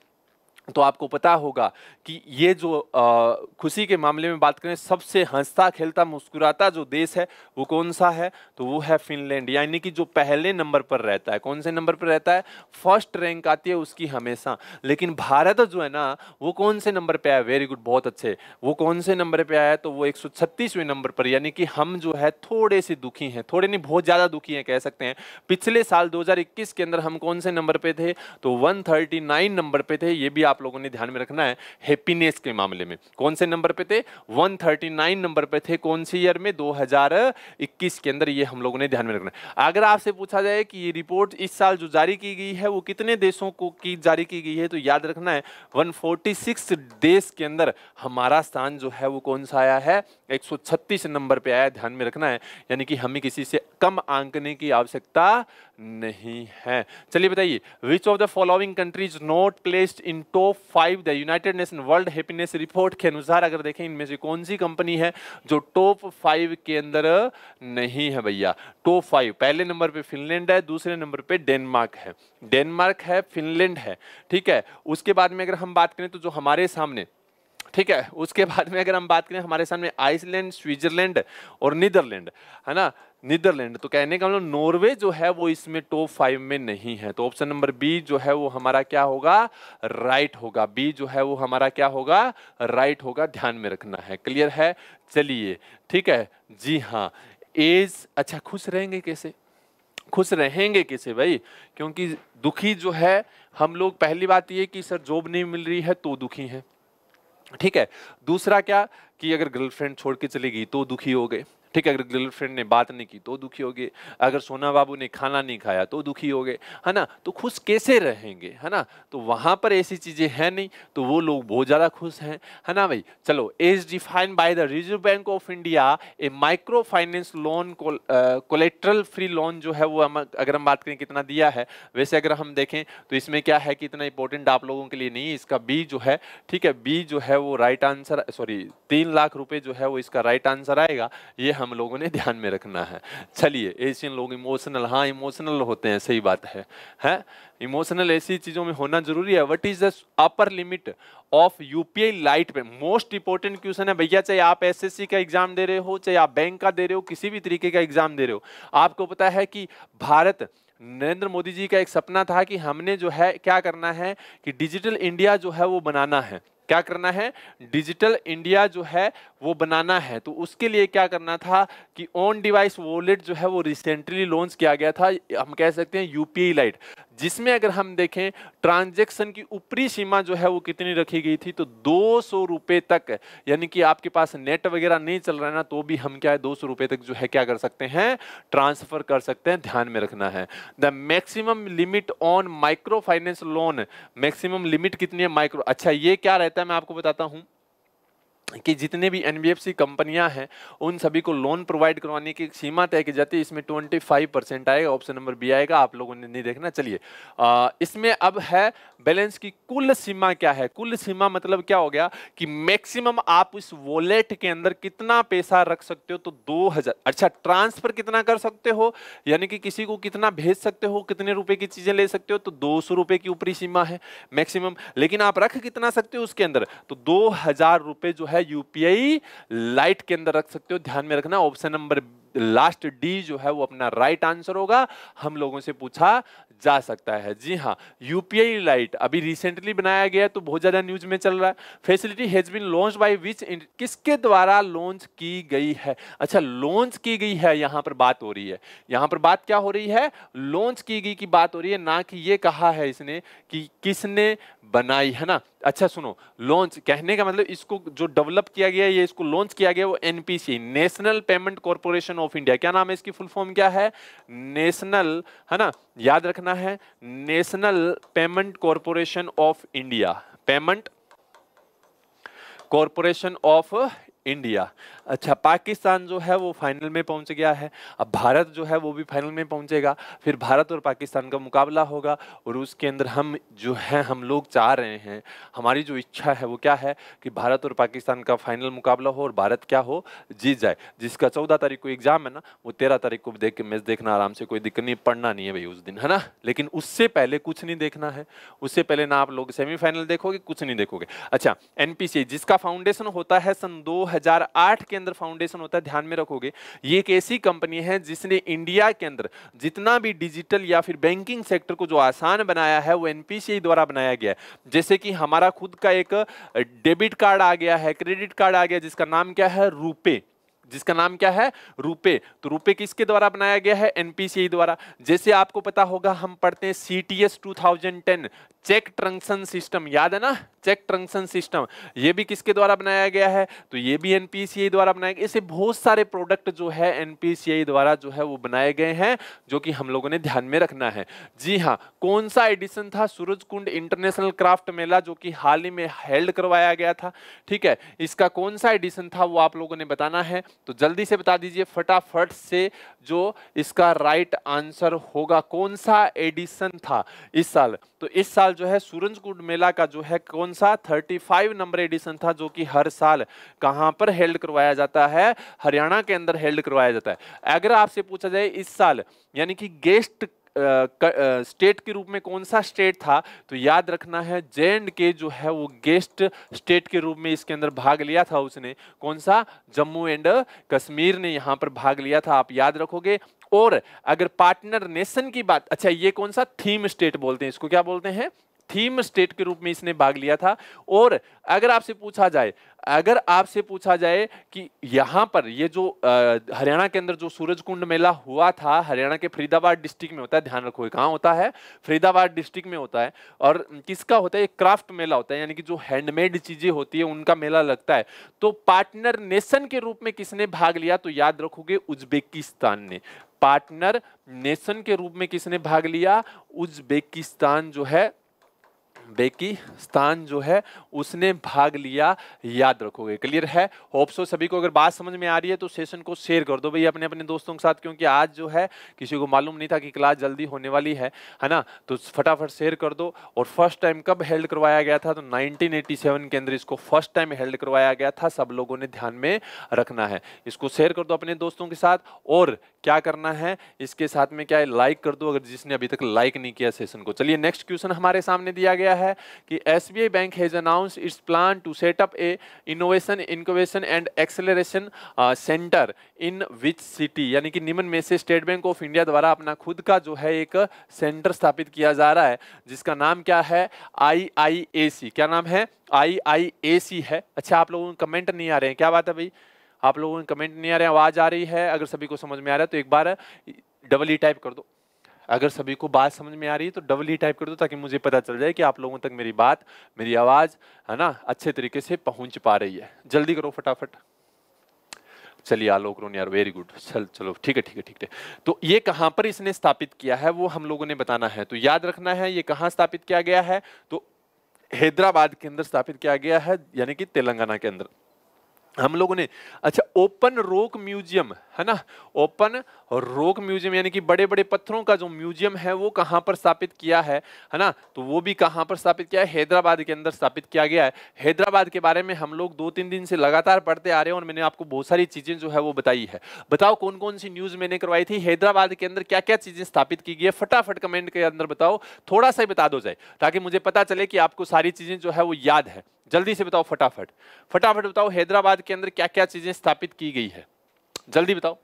तो आपको पता होगा कि ये जो आ, खुशी के मामले में बात करें सबसे हंसता खेलता मुस्कुराता जो देश है वो कौन सा है तो वो है फिनलैंड यानी कि जो पहले नंबर पर रहता है कौन से नंबर पर रहता है फर्स्ट रैंक आती है उसकी हमेशा लेकिन भारत जो है ना वो कौन से नंबर पर आया वेरी गुड बहुत अच्छे वो कौन से नंबर पर आया तो वो एक नंबर पर यानी कि हम जो है थोड़े से दुखी हैं थोड़े नहीं बहुत ज़्यादा दुखी हैं कह सकते हैं पिछले साल दो के अंदर हम कौन से नंबर पे थे तो वन नंबर पे थे ये भी आप आप लोगों ने ध्यान में रखना है हैप्पीनेस के मामले में कौन से नंबर पे थे 139 नंबर पे थे कौन से ईयर में 2021 के अंदर ये हम लोगों ने ध्यान में रखना है अगर आपसे पूछा जाए कि ये रिपोर्ट इस साल जो जारी की गई है वो कितने देशों को की जारी की गई है तो याद रखना है वन देश के अंदर हमारा स्थान जो है वो कौन सा आया है एक नंबर पर आया ध्यान में रखना है यानी कि हमें किसी से कम आंकने की आवश्यकता नहीं है चलिए बताइए which of the following countries not placed in top five the United Nation world happiness report के अनुसार अगर देखें इनमें से कौन सी कंपनी है जो टॉप फाइव के अंदर नहीं है भैया टॉप फाइव पहले नंबर पे फिनलैंड है दूसरे नंबर पे डेनमार्क है डेनमार्क है फिनलैंड है ठीक है उसके बाद में अगर हम बात करें तो जो हमारे सामने ठीक है उसके बाद में अगर हम बात करें हमारे सामने आइसलैंड स्विट्जरलैंड और नीदरलैंड है ना नीदरलैंड तो कहने का मतलब नॉर्वे जो है वो इसमें टॉप फाइव में नहीं है तो ऑप्शन नंबर बी जो है वो हमारा क्या होगा राइट होगा बी जो है वो हमारा क्या होगा राइट होगा ध्यान में रखना है क्लियर है चलिए ठीक है जी हाँ एज अच्छा खुश रहेंगे कैसे खुश रहेंगे कैसे भाई क्योंकि दुखी जो है हम लोग पहली बात ये कि सर जॉब नहीं मिल रही है तो दुखी हैं ठीक है दूसरा क्या कि अगर गर्लफ्रेंड छोड़ के चली गई तो दुखी हो गए ठीक है अगर गर्लफ्रेंड ने बात नहीं की तो दुखी हो गए अगर सोना बाबू ने खाना नहीं खाया तो दुखी हो गए है ना तो खुश कैसे रहेंगे है ना तो वहाँ पर ऐसी चीज़ें हैं नहीं तो वो लोग बहुत ज़्यादा खुश हैं है ना भाई चलो as defined by the Reserve Bank of India a micro finance loan collateral free loan जो है वो हम अगर हम बात करें कितना दिया है वैसे अगर हम देखें तो इसमें क्या है कि इतना इंपॉर्टेंट आप लोगों के लिए नहीं इसका बी जो है ठीक है बी जो है वो राइट आंसर सॉरी तीन लाख रुपए जो है वो इसका राइट आंसर आएगा ये हम हम लोगों ने ध्यान में रखना है चलिए एशियन लोग इमोशनल हाँ इमोशनल होते हैं सही बात है हैं इमोशनल ऐसी चीज़ों में होना जरूरी है what is the upper limit of UPI lite पे मोस्ट इंपॉर्टेंट क्वेश्चन है भैया चाहे आप एसएससी का एग्जाम दे रहे हो चाहे आप बैंक का दे रहे हो किसी भी तरीके का एग्जाम दे रहे हो आपको पता है कि भारत नरेंद्र मोदी जी का एक सपना था कि हमने जो है क्या करना है कि डिजिटल इंडिया जो है वो बनाना है क्या करना है डिजिटल इंडिया जो है वो बनाना है तो उसके लिए क्या करना था कि ऑन डिवाइस वॉलेट जो है वो रिसेंटली लॉन्च किया गया था हम कह सकते हैं यूपीआई लाइट जिसमें अगर हम देखें ट्रांजैक्शन की ऊपरी सीमा जो है वो कितनी रखी गई थी तो दो सौ तक यानी कि आपके पास नेट वगैरह नहीं चल रहा है ना तो भी हम क्या है दो सौ तक जो है क्या कर सकते हैं ट्रांसफर कर सकते हैं ध्यान में रखना है the maximum limit on micro finance loan maximum limit कितनी है माइक्रो अच्छा ये क्या रहता है मैं आपको बताता हूँ कि जितने भी एन कंपनियां हैं उन सभी को लोन प्रोवाइड करवाने की सीमा तय की जाती है इसमें 25 परसेंट आएगा ऑप्शन नंबर बी आएगा आप लोगों ने नहीं देखना चलिए इसमें अब है बैलेंस की कुल सीमा क्या है कुल सीमा मतलब क्या हो गया कि मैक्सिमम आप इस वॉलेट के अंदर कितना पैसा रख सकते हो तो दो हजार अच्छा ट्रांसफर कितना कर सकते हो यानी कि किसी को कितना भेज सकते हो कितने रुपए की चीजें ले सकते हो तो दो सौ रुपए की ऊपरी सीमा है मैक्सिमम लेकिन आप रख कितना सकते हो उसके अंदर तो दो हजार जो है है यूपीआई लाइट के अंदर रख सकते हो ध्यान में रखना ऑप्शन नंबर लास्ट डी जो है वो अपना राइट आंसर होगा हम लोगों से पूछा जा सकता है जी हाँ यूपीआई लाइट अभी रिसेंटली बनाया गया तो बहुत ज़्यादा न्यूज में चल रहा है facility has been launch by which किसके द्वारा लॉन्च की गई है अच्छा लॉन्च की गई है यहाँ पर बात हो रही है यहाँ पर बात क्या हो रही है लॉन्च की गई की बात हो रही है ना कि ये कहा है इसने कि किसने बनाई है ना अच्छा सुनो लॉन्च कहने का मतलब इसको जो डेवलप किया गया ये इसको लॉन्च किया गया वो NPC national payment corporation of of India क्या नाम है इसकी फुल फॉर्म क्या है नेशनल है ना याद रखना है national payment corporation of India payment corporation of India अच्छा पाकिस्तान जो है वो फाइनल में पहुंच गया है अब भारत जो है वो भी फाइनल में पहुंचेगा फिर भारत और पाकिस्तान का मुकाबला होगा और उसके अंदर हम जो है हम लोग चाह रहे हैं हमारी जो इच्छा है वो क्या है कि भारत और पाकिस्तान का फाइनल मुकाबला हो और भारत क्या हो जीत जाए जिसका चौदह तारीख को एग्जाम है ना वो तेरह तारीख को देख के मैच देखना आराम से कोई दिक्कत नहीं पढ़ना नहीं है भाई उस दिन है ना लेकिन उससे पहले कुछ नहीं देखना है उससे पहले ना आप लोग सेमीफाइनल देखोगे कुछ नहीं देखोगे अच्छा एनपीसी जिसका फाउंडेशन होता है सन दो है 2008 के अंदर फाउंडेशन होता है ध्यान में रखोगे ये एक ऐसी कंपनी है जिसने इंडिया के अंदर जितना भी डिजिटल या फिर बैंकिंग सेक्टर को जो आसान बनाया है वो एनपीसीआई द्वारा बनाया गया है जैसे कि हमारा खुद का एक डेबिट कार्ड आ गया है क्रेडिट कार्ड आ गया जिसका नाम क्या है रूपे जिसका नाम क्या है रुपए तो रुपए किसके द्वारा बनाया गया है एनपीसीआई द्वारा जैसे आपको पता होगा हम पढ़ते हैं C T S to cheque truncation system याद है ना चेक ट्रंक्शन सिस्टम ये भी किसके द्वारा बनाया गया है तो ये भी एनपीसीआई द्वारा बनाया गया इसे बहुत सारे प्रोडक्ट जो है एनपीसीआई द्वारा जो है वो बनाए गए हैं जो कि हम लोगों ने ध्यान में रखना है जी हाँ कौन सा एडिशन था सूरज कुंड इंटरनेशनल क्राफ्ट मेला जो कि हाल ही में हेल्ड करवाया गया था ठीक है इसका कौन सा एडिशन था वो आप लोगों ने बताना है तो जल्दी से बता दीजिए फटाफट से जो इसका राइट आंसर होगा कौन सा एडिशन था इस साल तो इस साल जो है सूरजकुंड मेला का जो है कौन सा 35 नंबर एडिशन था जो कि हर साल कहां पर हेल्ड करवाया जाता है हरियाणा के अंदर हेल्ड करवाया जाता है अगर आपसे पूछा जाए इस साल यानी कि गेस्ट स्टेट के रूप में कौन सा स्टेट था तो याद रखना है जे के जो है वो गेस्ट स्टेट के रूप में इसके अंदर भाग लिया था उसने कौन सा जम्मू एंड कश्मीर ने यहाँ पर भाग लिया था आप याद रखोगे और अगर पार्टनर नेशन की बात अच्छा ये कौन सा थीम स्टेट बोलते हैं इसको क्या बोलते हैं थीम स्टेट के रूप में इसने भाग लिया था और अगर आपसे पूछा जाए अगर आपसे पूछा जाए कि यहाँ पर ये जो हरियाणा के अंदर जो सूरज कुंड मेला हुआ था हरियाणा के फरीदाबाद डिस्ट्रिक्ट में होता है ध्यान रखो कहाँ होता है फरीदाबाद डिस्ट्रिक्ट में होता है और किसका होता है एक क्राफ्ट मेला होता है यानी कि जो हैंडमेड चीजें होती है उनका मेला लगता है तो पार्टनर नेशन के रूप में किसने भाग लिया तो याद रखोगे उज्बेकिस्तान ने पार्टनर नेशन के रूप में किसने भाग लिया उज्बेकिस्तान जो है स्थान जो है उसने भाग लिया याद रखोगे क्लियर है होप सो सभी को अगर बात समझ में आ रही है तो सेशन को शेयर कर दो भाई अपने अपने दोस्तों के साथ क्योंकि आज जो है किसी को मालूम नहीं था कि क्लास जल्दी होने वाली है है ना तो फटाफट शेयर कर दो और फर्स्ट टाइम कब हेल्ड करवाया गया था तो नाइनटीन के अंदर इसको फर्स्ट टाइम हेल्ड करवाया गया था सब लोगों ने ध्यान में रखना है इसको शेयर कर दो अपने दोस्तों के साथ और क्या करना है इसके साथ में क्या है लाइक कर दो अगर जिसने अभी तक लाइक नहीं किया सेशन को चलिए नेक्स्ट क्वेश्चन हमारे सामने दिया गया है कि S B I bank has announce its plan to set up a innovation incubation and acceleration centre in which city यानी कि निम्न में से स्टेट बैंक ऑफ इंडिया द्वारा अपना खुद का जो है एक सेंटर स्थापित किया जा रहा है जिसका नाम क्या है आई आई ए सी क्या नाम है आई आई ए सी है अच्छा आप लोगों को कमेंट नहीं आ रहे हैं क्या बात है भाई आप लोगों को कमेंट नहीं आ रहे हैं आवाज़ आ रही है अगर सभी को समझ में आ रहा है तो एक बार डबल ई टाइप कर दो अगर सभी को बात समझ में आ रही है तो डबल ही टाइप कर दो ताकि मुझे पता चल जाए कि आप लोगों तक मेरी बात मेरी आवाज़ है ना अच्छे तरीके से पहुंच पा रही है जल्दी करो फटाफट चलिए आलोक रोन यार वेरी गुड चल चलो ठीक है ठीक है ठीक है तो ये कहाँ पर इसने स्थापित किया है वो हम लोगों ने बताना है तो याद रखना है ये कहाँ स्थापित किया गया है तो हैदराबाद के अंदर स्थापित किया गया है यानी कि तेलंगाना के अंदर हम लोगों ने अच्छा ओपन रोक म्यूजियम है ना ओपन रोक म्यूजियम यानी कि बड़े बड़े पत्थरों का जो म्यूजियम है वो कहाँ पर स्थापित किया है है ना तो वो भी कहाँ पर स्थापित किया है हैदराबाद के अंदर स्थापित किया गया है हैदराबाद के बारे में हम लोग दो तीन दिन से लगातार पढ़ते आ रहे हैं और मैंने आपको बहुत सारी चीज़ें जो है वो बताई है बताओ कौन कौन सी न्यूज़ मैंने करवाई थी हैदराबाद के अंदर क्या क्या चीज़ें स्थापित की गई है फटाफट कमेंट के अंदर बताओ थोड़ा सा बता दो जाए ताकि मुझे पता चले कि आपको सारी चीज़ें जो है वो याद है जल्दी से बताओ फटाफट फटाफट बताओ हैदराबाद के अंदर क्या क्या चीजें स्थापित की गई है जल्दी बताओ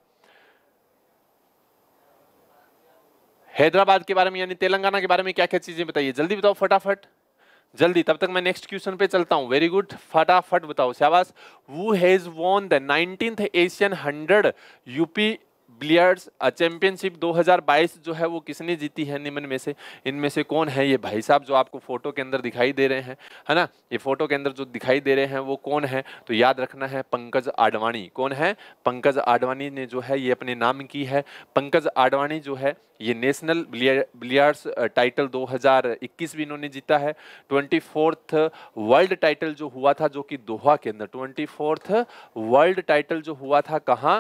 हैदराबाद के बारे में यानी तेलंगाना के बारे में क्या क्या चीजें बताइए जल्दी बताओ फटाफट जल्दी तब तक मैं नेक्स्ट क्वेश्चन पे चलता हूँ वेरी गुड फटाफट बताओ शाबाश वो has won the nineteen Asian hundred up billiards championship 2022 जो है वो किसने जीती है निम्न में से इनमें से कौन है ये भाई साहब जो आपको फोटो के अंदर दिखाई दे रहे हैं है ना ये फोटो के अंदर जो दिखाई दे रहे हैं वो कौन है तो याद रखना है पंकज आडवाणी कौन है पंकज आडवाणी ने जो है ये अपने नाम की है पंकज आडवाणी जो है ये नेशनल बिलियर्ड्स टाइटल 2021 भी इन्होंने जीता है ट्वेंटी फोर्थ वर्ल्ड टाइटल जो हुआ था जो कि दोहा के अंदर ट्वेंटी फोर्थ वर्ल्ड टाइटल जो हुआ था कहाँ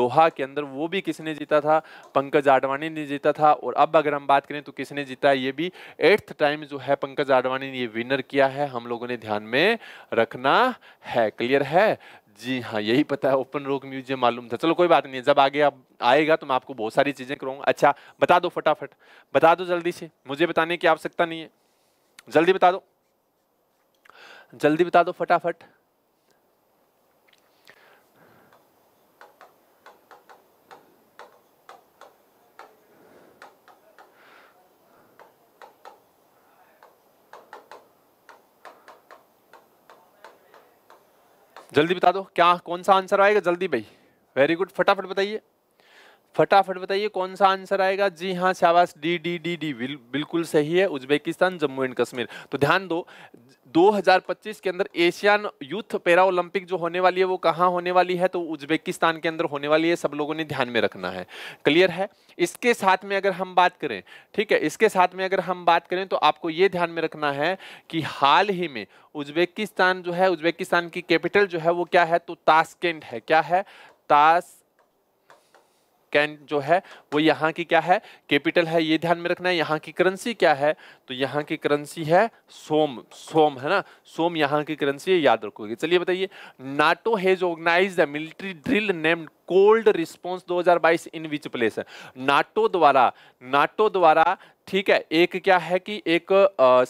दोहा के अंदर वो भी किसने जीता था पंकज आडवाणी ने जीता था और अब अगर हम बात करें तो किसने जीता ये भी एट्थ टाइम जो है पंकज आडवाणी ने ये विनर किया है हम लोगों ने ध्यान में रखना है क्लियर है जी हाँ यही पता है ओपन रोक म्यूजियम मालूम था चलो कोई बात नहीं जब आगे आप आएगा तो मैं आपको बहुत सारी चीज़ें कराऊंगा अच्छा बता दो फटाफट बता दो जल्दी से मुझे बताने की आवश्यकता नहीं है जल्दी बता दो जल्दी बता दो फटाफट जल्दी बता दो क्या कौन सा आंसर आएगा जल्दी भाई वेरी गुड फटाफट बताइए फटाफट बताइए कौन सा आंसर आएगा जी हाँ शाबाश डी डी डी डी बिल्कुल सही है उज्बेकिस्तान जम्मू एंड कश्मीर तो ध्यान दो 2025 के अंदर एशियन यूथ पैरा ओलंपिक जो होने वाली है वो कहाँ होने वाली है तो उज्बेकिस्तान के अंदर होने वाली है सब लोगों ने ध्यान में रखना है क्लियर है इसके साथ में अगर हम बात करें ठीक है इसके साथ में अगर हम बात करें तो आपको ये ध्यान में रखना है कि हाल ही में उज्बेकिस्तान जो है उज्बेकिस्तान की कैपिटल जो है वो क्या है तो ताशकेंट है क्या है तास कैंट जो है वो यहाँ की क्या है कैपिटल है ये ध्यान में रखना है यहाँ की करेंसी क्या है तो यहाँ की करेंसी है सोम सोम है ना सोम यहाँ की करेंसी है याद रखोगे चलिए बताइए NATO has organise the military drill named cold response 2022 in which place है नाटो द्वारा नाटो द्वारा ठीक है एक क्या है कि एक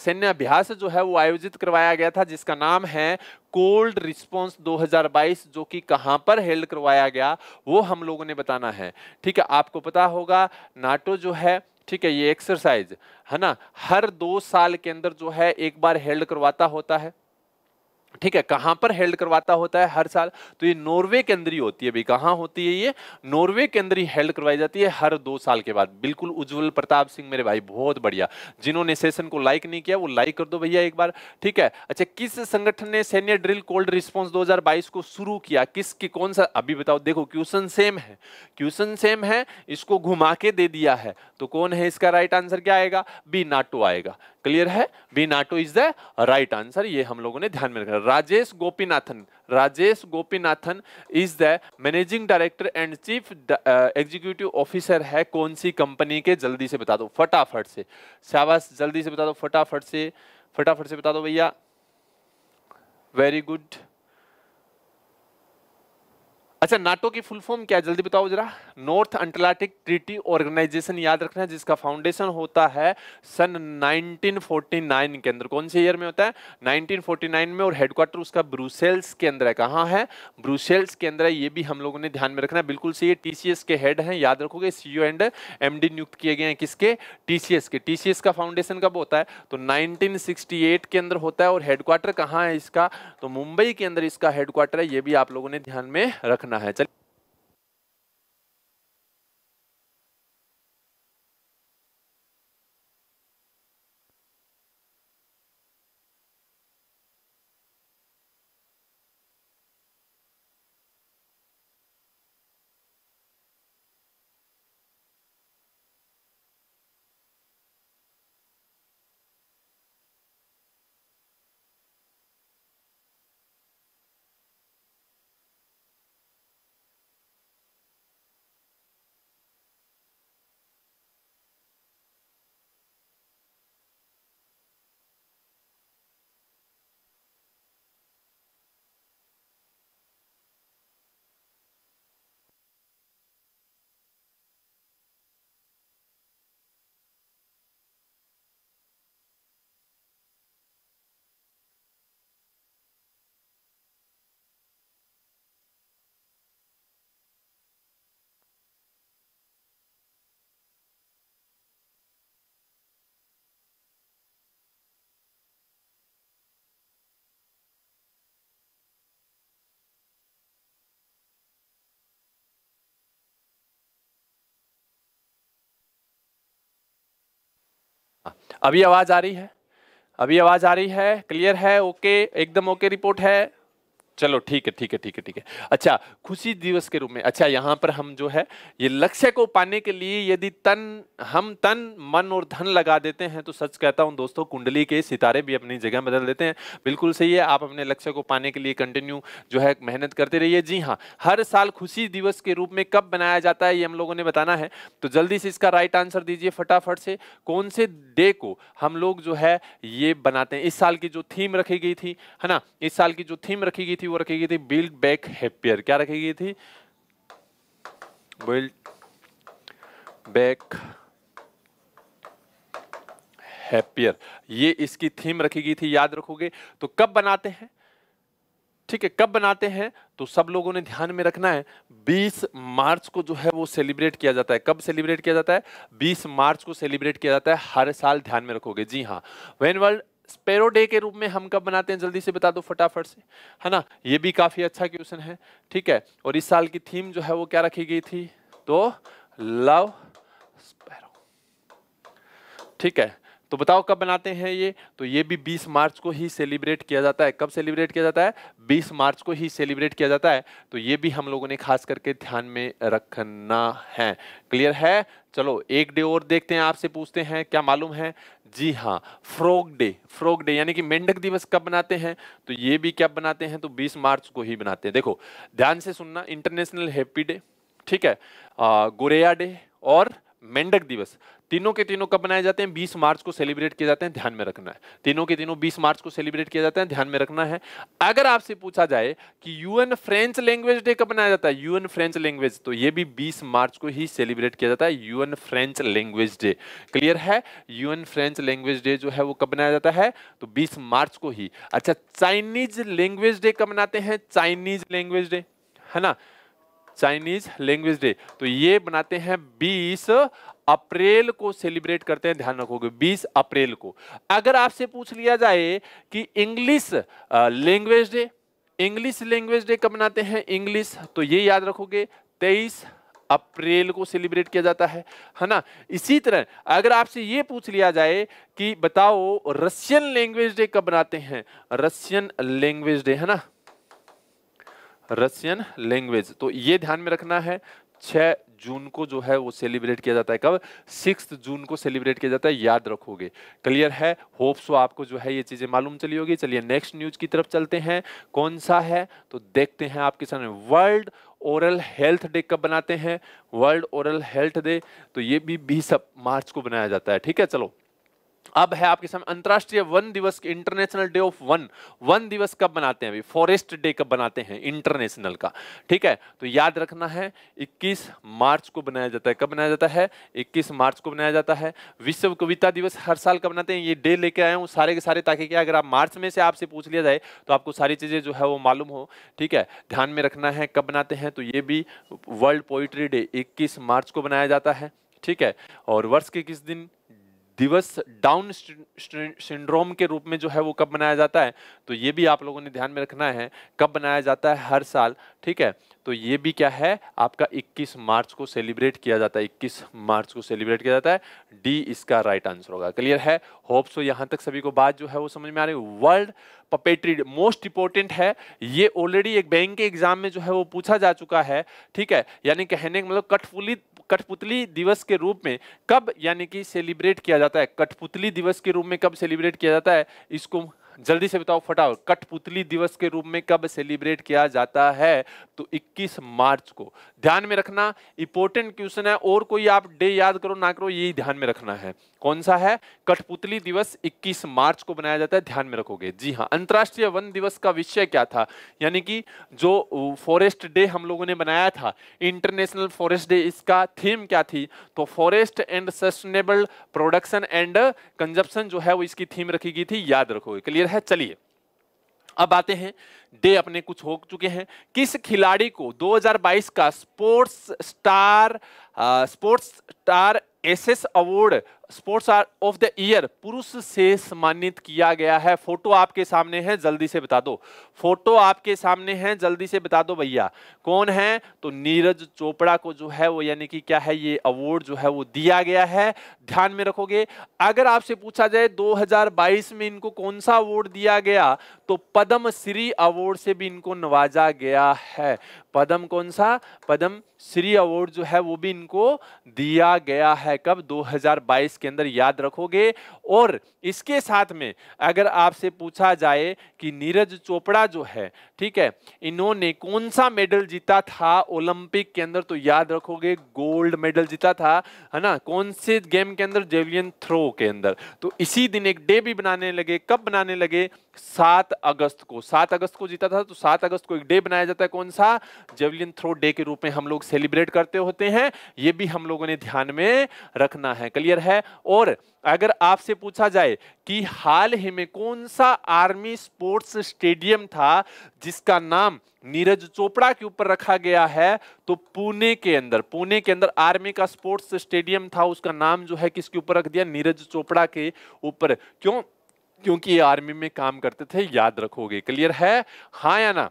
सैन्य अभ्यास जो है वो आयोजित करवाया गया था जिसका नाम है कोल्ड रिस्पॉन्स 2022 जो कि कहां पर हेल्ड करवाया गया वो हम लोगों ने बताना है ठीक है आपको पता होगा नाटो जो है ठीक है ये एक्सरसाइज है ना हर दो साल के अंदर जो है एक बार हेल्ड करवाता होता है ठीक है कहां पर हेल्ड करवाता होता है हर साल तो ये नॉर्वे के अंदर ही होती है भाई कहां होती है ये नॉर्वे के अंदर ही हेल्ड करवाई जाती है हर दो साल के बाद बिल्कुल उज्जवल प्रताप सिंह मेरे भाई बहुत बढ़िया जिन्होंने सेशन को लाइक नहीं किया वो लाइक कर दो भैया एक बार ठीक है अच्छा किस संगठन ने सैन्य ड्रिल कोल्ड रिस्पॉन्स दो को शुरू किया किस की कौन सा अभी बताओ देखो क्वेश्चन सेम है क्वेश्चन सेम है इसको घुमा के दे दिया है तो कौन है इसका राइट आंसर क्या आएगा बी नाटो आएगा क्लियर है B NATO is the right answer ये हम लोगों ने ध्यान में रखा Rajesh Gopinathan Rajesh Gopinathan is the managing director and chief executive officer है कौन सी कंपनी के जल्दी से बता दो फटाफट से शाबाश जल्दी से बता दो फटाफट से फटाफट से बता दो भैया वेरी गुड अच्छा नाटो की फुल फॉर्म क्या है जल्दी बताओ जरा नॉर्थ अंटलाटिक ट्रीटी ऑर्गेनाइजेशन याद रखना है जिसका फाउंडेशन होता है सन 1949 के अंदर कौन से ईयर में होता है 1949 में और हेडक्वार्टर उसका ब्रुसेल्स के अंदर है कहाँ है ब्रुसेल्स के अंदर है ये भी हम लोगों ने ध्यान में रखना है बिल्कुल सही है टीसीएस के हेड हैं याद रखोगे सी एंड एम नियुक्त किए गए हैं किसके टीसीएस के टीसीएस का फाउंडेशन कब होता है तो नाइनटीन के अंदर होता है और हेडक्वार्टर कहाँ है इसका तो मुंबई के अंदर इसका हेडक्वार्टर है ये भी आप लोगों ने ध्यान में रखना personaje अभी आवाज़ आ रही है अभी आवाज़ आ रही है क्लियर है ओके एकदम ओके रिपोर्ट है चलो ठीक है ठीक है ठीक है ठीक है अच्छा खुशी दिवस के रूप में अच्छा यहाँ पर हम जो है ये लक्ष्य को पाने के लिए यदि तन हम तन मन और धन लगा देते हैं तो सच कहता हूँ दोस्तों कुंडली के सितारे भी अपनी जगह बदल देते हैं बिल्कुल सही है आप अपने लक्ष्य को पाने के लिए कंटिन्यू जो है मेहनत करते रहिए जी हाँ हर साल खुशी दिवस के रूप में कब बनाया जाता है ये हम लोगों ने बताना है तो जल्दी से इसका राइट आंसर दीजिए फटाफट से कौन से डे को हम लोग जो है ये बनाते हैं इस साल की जो थीम रखी गई थी है ना इस साल की जो थीम रखी गई थी थी वो रखी गई थी बिल्ड बैक हैप्पियर क्या रखी गई थी बिल्ड बैक हैप्पियर ये इसकी थीम रखी गई थी याद रखोगे तो कब बनाते हैं ठीक है कब बनाते हैं तो सब लोगों ने ध्यान में रखना है 20 मार्च को जो है वो सेलिब्रेट किया जाता है कब सेलिब्रेट किया जाता है 20 मार्च को सेलिब्रेट किया जाता है हर साल ध्यान में रखोगे जी हाँ वेन वर्ल्ड स्पेरो डे के रूप में हम कब मनाते हैं जल्दी से बता दो फटाफट से है ना ये भी काफ़ी अच्छा क्वेश्चन है ठीक है और इस साल की थीम जो है वो क्या रखी गई थी तो लव स्पैरो ठीक है तो बताओ कब बनाते हैं ये तो ये भी 20 मार्च को ही सेलिब्रेट किया जाता है कब सेलिब्रेट किया जाता है 20 मार्च को ही सेलिब्रेट किया जाता है तो ये भी हम लोगों ने खास करके ध्यान में रखना है क्लियर है चलो एक डे और देखते हैं आपसे पूछते हैं क्या मालूम है जी हाँ फ्रॉग डे फ्रॉग डे यानी कि मेंढक दिवस कब बनाते हैं तो ये भी कब बनाते हैं तो बीस मार्च को ही बनाते हैं देखो ध्यान से सुनना इंटरनेशनल हैप्पी डे ठीक है गोरेया डे और मेंढक दिवस तीनों के तीनों कब मनाए जाते हैं बीस मार्च को सेलिब्रेट किए जाते हैं ध्यान में रखना है तीनों के तीनों बीस मार्च को सेलिब्रेट किया जाता है ध्यान में रखना है अगर आपसे पूछा जाए कि यूएन फ्रेंच लैंग्वेज डे कब मनाया जाता है यूएन फ्रेंच लैंग्वेज तो ये भी बीस मार्च को ही सेलिब्रेट किया जाता है UN French language day clear है यूएन फ्रेंच लैंग्वेज डे जो है वो कब मनाया जाता है तो बीस मार्च को ही अच्छा चाइनीज लैंग्वेज डे कब मनाते हैं चाइनीज लैंग्वेज डे है ना चाइनीज लैंग्वेज डे तो ये बनाते हैं 20 अप्रैल को सेलिब्रेट करते हैं ध्यान रखोगे 20 अप्रैल को अगर आपसे पूछ लिया जाए कि English language day English language day कब मनाते हैं इंग्लिश तो ये याद रखोगे 23 अप्रैल को सेलिब्रेट किया जाता है है ना इसी तरह अगर आपसे ये पूछ लिया जाए कि बताओ रशियन लैंग्वेज डे कब मनाते हैं रशियन लैंग्वेज डे है ना रशियन लैंग्वेज तो ये ध्यान में रखना है छः जून को जो है वो सेलिब्रेट किया जाता है कब सिक्स जून को सेलिब्रेट किया जाता है याद रखोगे क्लियर है होप सो आपको जो है ये चीज़ें मालूम चली होगी चलिए नेक्स्ट न्यूज़ की तरफ चलते हैं कौन सा है तो देखते हैं आपके सामने वर्ल्ड ओरल हेल्थ डे कब बनाते हैं वर्ल्ड ओरल हेल्थ डे तो ये भी बीस मार्च को बनाया जाता है ठीक है चलो अब है आपके सामने अंतर्राष्ट्रीय वन दिवस इंटरनेशनल डे ऑफ वन वन दिवस कब बनाते हैं अभी फॉरेस्ट डे कब बनाते हैं इंटरनेशनल का ठीक है तो याद रखना है 21 मार्च को बनाया जाता है कब बनाया जाता है 21 मार्च को बनाया जाता है विश्व कविता दिवस हर साल कब बनाते हैं ये डे लेके आया हूँ सारे के सारे ताकि क्या अगर आप मार्च में से आपसे पूछ लिया जाए तो आपको सारी चीज़ें जो है वो मालूम हो ठीक है ध्यान में रखना है कब बनाते हैं तो ये भी वर्ल्ड पोइट्री डे इक्कीस मार्च को बनाया जाता है ठीक है और वर्ष के किस दिन दिवस डाउन सिंड्रोम के रूप में जो है वो कब मनाया जाता है तो ये भी आप लोगों ने ध्यान में रखना है कब मनाया जाता है हर साल ठीक है तो ये भी क्या है आपका 21 मार्च को सेलिब्रेट किया जाता है 21 मार्च को सेलिब्रेट किया जाता है डी इसका राइट आंसर होगा क्लियर है होप सो तो यहाँ तक सभी को बात जो है वो समझ में आ रही है वर्ल्ड पपेट्री मोस्ट इंपॉर्टेंट है ये ऑलरेडी एक बैंक के एग्जाम में जो है वो पूछा जा चुका है ठीक है यानी कहने का मतलब कटफुली कठपुतली दिवस के रूप में कब यानी कि सेलिब्रेट किया जाता है कठपुतली दिवस के रूप में कब सेलिब्रेट किया जाता है इसको जल्दी से बताओ फटाफट कठपुतली दिवस के रूप में कब सेलिब्रेट किया जाता है तो 21 मार्च को ध्यान में रखना इंपॉर्टेंट क्वेश्चन है और कोई आप डे याद करो ना करो यही ध्यान में रखना है कौन सा है कठपुतली दिवस 21 मार्च को बनाया जाता है ध्यान में रखोगे जी हाँ अंतर्राष्ट्रीय वन दिवस का विषय क्या था यानी कि जो फॉरेस्ट डे हम लोगों ने बनाया था इंटरनेशनल फॉरेस्ट डे इसका थीम क्या थी तो forest and sustainable production and consumption जो है वो इसकी थीम रखी गई थी याद रखोगे क्लियर है चलिए अब आते हैं डे अपने कुछ हो चुके हैं किस खिलाड़ी को 2022 का sports star sports star SS award sports of the year पुरुष से सम्मानित किया गया है फोटो आपके सामने है जल्दी से बता दो फोटो आपके सामने है जल्दी से बता दो भैया कौन है तो नीरज चोपड़ा को जो है वो यानी कि क्या है ये अवार्ड जो है वो दिया गया है ध्यान में रखोगे अगर आपसे पूछा जाए 2022 में इनको कौन सा अवार्ड दिया गया तो पद्म श्री अवार्ड से भी इनको नवाजा गया है पद्म कौन सा पद्म श्री अवार्ड जो है वो भी इनको दिया गया है कब 2022 इसके अंदर याद रखोगे और इसके साथ में अगर आपसे पूछा जाए कि नीरज चोपड़ा जो है ठीक है इन्होंने कौन सा मेडल जीता था ओलंपिक के अंदर तो याद रखोगे गोल्ड मेडल जीता था है ना कौन से गेम के अंदर जेवलियन थ्रो के अंदर तो इसी दिन एक डे भी बनाने लगे कब बनाने लगे सात अगस्त को सात अगस्त को जीता था तो सात अगस्त को एक डे बनाया जाता है कौन सा जेवलियन थ्रो डे के रूप में हम लोग सेलिब्रेट करते होते हैं ये भी हम लोगों ने ध्यान में रखना है क्लियर है और अगर आपसे पूछा जाए कि हाल ही में कौन सा आर्मी स्पोर्ट्स स्टेडियम था जिसका नाम नीरज चोपड़ा के ऊपर रखा गया है तो पुणे के अंदर पुणे के अंदर आर्मी का स्पोर्ट्स स्टेडियम था उसका नाम जो है किसके ऊपर रख दिया नीरज चोपड़ा के ऊपर क्यों क्योंकि ये आर्मी में काम करते थे याद रखोगे क्लियर है हाँ या ना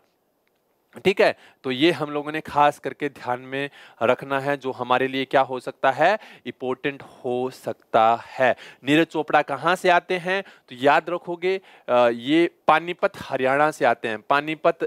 ठीक है तो ये हम लोगों ने खास करके ध्यान में रखना है जो हमारे लिए क्या हो सकता है इंपोर्टेंट हो सकता है नीरज चोपड़ा कहाँ से आते हैं तो याद रखोगे ये पानीपत हरियाणा से आते हैं पानीपत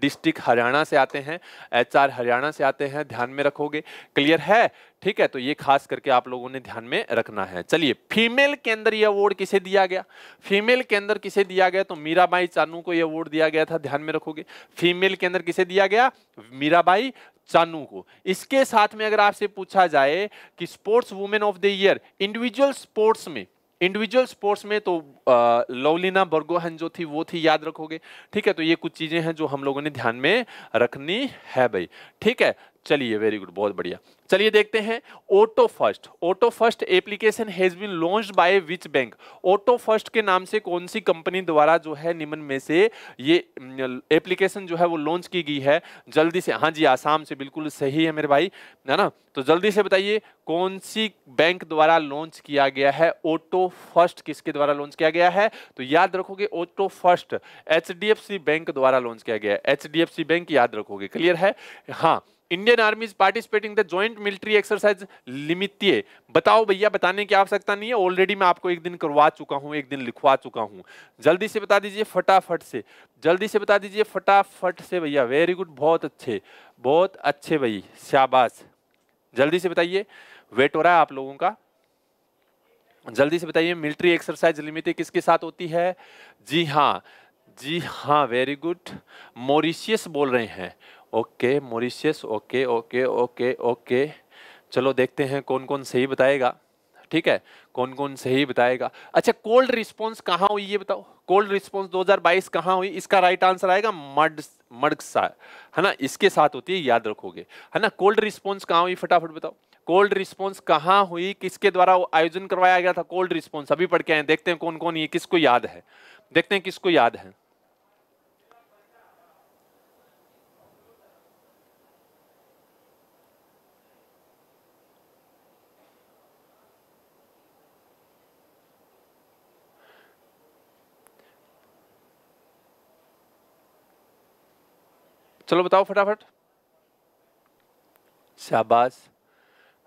डिस्ट्रिक्ट हरियाणा से आते हैं एच हरियाणा से आते हैं ध्यान में रखोगे क्लियर है ठीक है तो ये खास करके आप लोगों ने ध्यान में रखना है चलिए फीमेल के अंदर ये अवार्ड किसे दिया गया फीमेल के अंदर किसे दिया गया तो मीराबाई चानू को ये अवार्ड दिया गया था ध्यान में रखोगे फीमेल के अंदर किसे दिया गया गया मीराबाई चानू को इसके साथ में अगर आपसे पूछा जाए कि sports women of the year individual sports में इंडिविजुअल स्पोर्ट्स में तो लवलीना बर्गोहन जो थी वो थी याद रखोगे ठीक है तो ये कुछ चीजें हैं जो हम लोगों ने ध्यान में रखनी है भाई ठीक है चलिए वेरी गुड बहुत बढ़िया चलिए देखते हैं auto first auto first application has been launch by which bank auto first के नाम से कौन सी कंपनी द्वारा जो है निम्न में से ये एप्लीकेशन जो है वो लॉन्च की गई है जल्दी से हाँ जी आसाम से बिल्कुल सही है मेरे भाई है ना तो जल्दी से बताइए कौन सी बैंक द्वारा लॉन्च किया गया है ऑटो फर्स्ट किसके द्वारा लॉन्च किया गया है तो याद रखोगे ऑटो फर्स्ट एच बैंक द्वारा लॉन्च किया गया है एच बैंक याद रखोगे क्लियर है हाँ Indian army is participating the joint military exercise लिमितिए बताओ भैया बताने की आवश्यकता नहीं है ऑलरेडी मैं आपको एक दिन करवा चुका हूँ एक दिन लिखवा चुका हूँ जल्दी से बता दीजिए फटाफट से जल्दी से बता दीजिए फटाफट से भैया वेरी गुड बहुत अच्छे बहुत अच्छे भाई शाबाश जल्दी से बताइए वेट हो रहा है आप लोगों का जल्दी से बताइए मिलिट्री एक्सरसाइज लिमिटे किसके साथ होती है जी हाँ जी हाँ वेरी गुड मॉरिशियस बोल रहे हैं okay Mauritius okay okay okay okay चलो देखते हैं कौन कौन सही बताएगा ठीक है कौन कौन सही बताएगा अच्छा कोल्ड रिस्पॉन्स कहाँ हुई ये बताओ कोल्ड रिस्पॉन्स 2022 कहाँ हुई इसका राइट आंसर आएगा मड मड है ना इसके साथ होती है याद रखोगे है ना कोल्ड रिस्पॉन्स कहाँ हुई फटाफट बताओ कोल्ड रिस्पॉन्स कहाँ हुई किसके द्वारा आयोजन करवाया गया था कोल्ड रिस्पॉन्स अभी पढ़ के आए देखते हैं कौन कौन ये किसको याद है देखते हैं किसको याद है चलो बताओ फटाफट शाबाश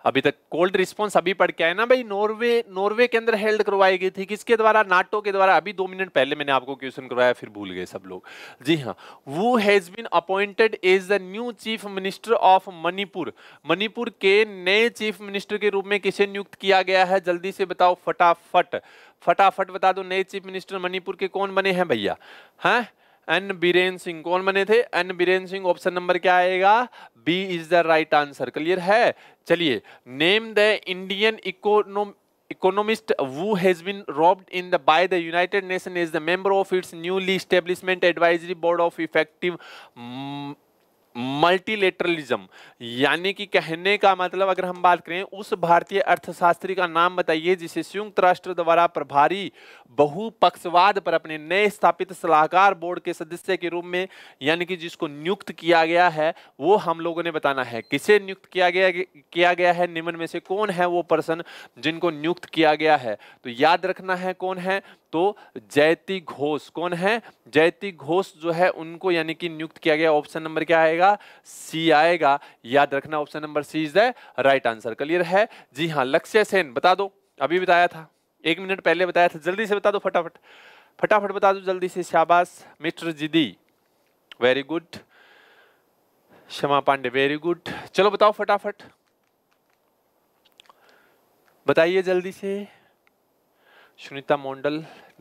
अभी तक कोल्ड रिस्पॉन्स अभी पढ़ के आए ना भाई नॉर्वे नॉर्वे के अंदर हेल्ड करवाई गई थी किसके द्वारा नाटो के द्वारा अभी दो मिनट पहले मैंने आपको क्वेश्चन करवाया फिर भूल गए सब लोग जी हाँ वो has been appointed as the new chief minister of Manipur Manipur के नए चीफ मिनिस्टर के रूप में किसे नियुक्त किया गया है जल्दी से बताओ फटाफट फटाफट बता दो नए चीफ मिनिस्टर मणिपुर के कौन बने हैं भैया हैं एन बीरेन सिंह कौन बने थे N Biren Singh option number क्या आएगा B is the right answer clear है चलिए name the Indian econom economist वो has been robbed in the by the United Nation is the member of its newly establishment advisory board of effective multilateralism यानी कि कहने का मतलब अगर हम बात करें उस भारतीय अर्थशास्त्री का नाम बताइए जिसे संयुक्त राष्ट्र द्वारा प्रभारी बहुपक्षवाद पर अपने नए स्थापित सलाहकार बोर्ड के सदस्य के रूप में यानी कि जिसको नियुक्त किया गया है वो हम लोगों ने बताना है किसे नियुक्त किया गया किया गया है निम्न में से कौन है वो पर्सन जिनको नियुक्त किया गया है तो याद रखना है कौन है तो जयति घोष कौन है जयति घोष जो है उनको यानी कि नियुक्त किया गया ऑप्शन नंबर क्या आएगा सी आएगा याद रखना option number C is the right answer clear है जी हाँ लक्ष्य सेन बता दो अभी बताया था एक मिनट पहले बताया था जल्दी से बता दो फटाफट फटाफट बता दो जल्दी से शाबाश मिस्टर जिदी वेरी गुड क्षमा पांडे वेरी गुड चलो बताओ फटाफट बताइए जल्दी से सुनीता मोंडल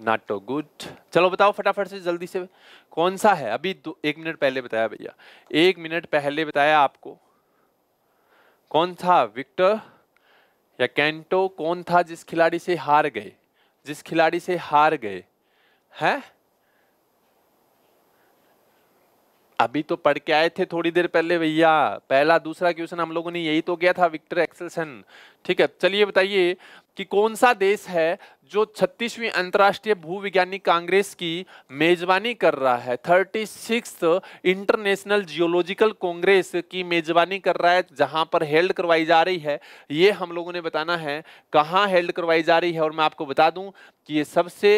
नाटो गुड चलो बताओ फटाफट से जल्दी से कौन सा है अभी दो एक मिनट पहले बताया भैया एक मिनट पहले बताया आपको कौन था विक्टर या कैंटो कौन था जिस खिलाड़ी से हार गए जिस खिलाड़ी से हार गए हैं अभी तो पढ़ के आए थे थोड़ी देर पहले भैया पहला दूसरा क्वेश्चन हम लोगों ने यही तो किया था विक्टर एक्सेलसन ठीक है चलिए बताइए कि कौन सा देश है जो 36वीं अंतर्राष्ट्रीय भूविज्ञानिक कांग्रेस की मेजबानी कर रहा है thirty six international geological congress की मेजबानी कर रहा है जहां पर हेल्ड करवाई जा रही है ये हम लोगों ने बताना है कहाँ हेल्ड करवाई जा रही है और मैं आपको बता दूं कि ये सबसे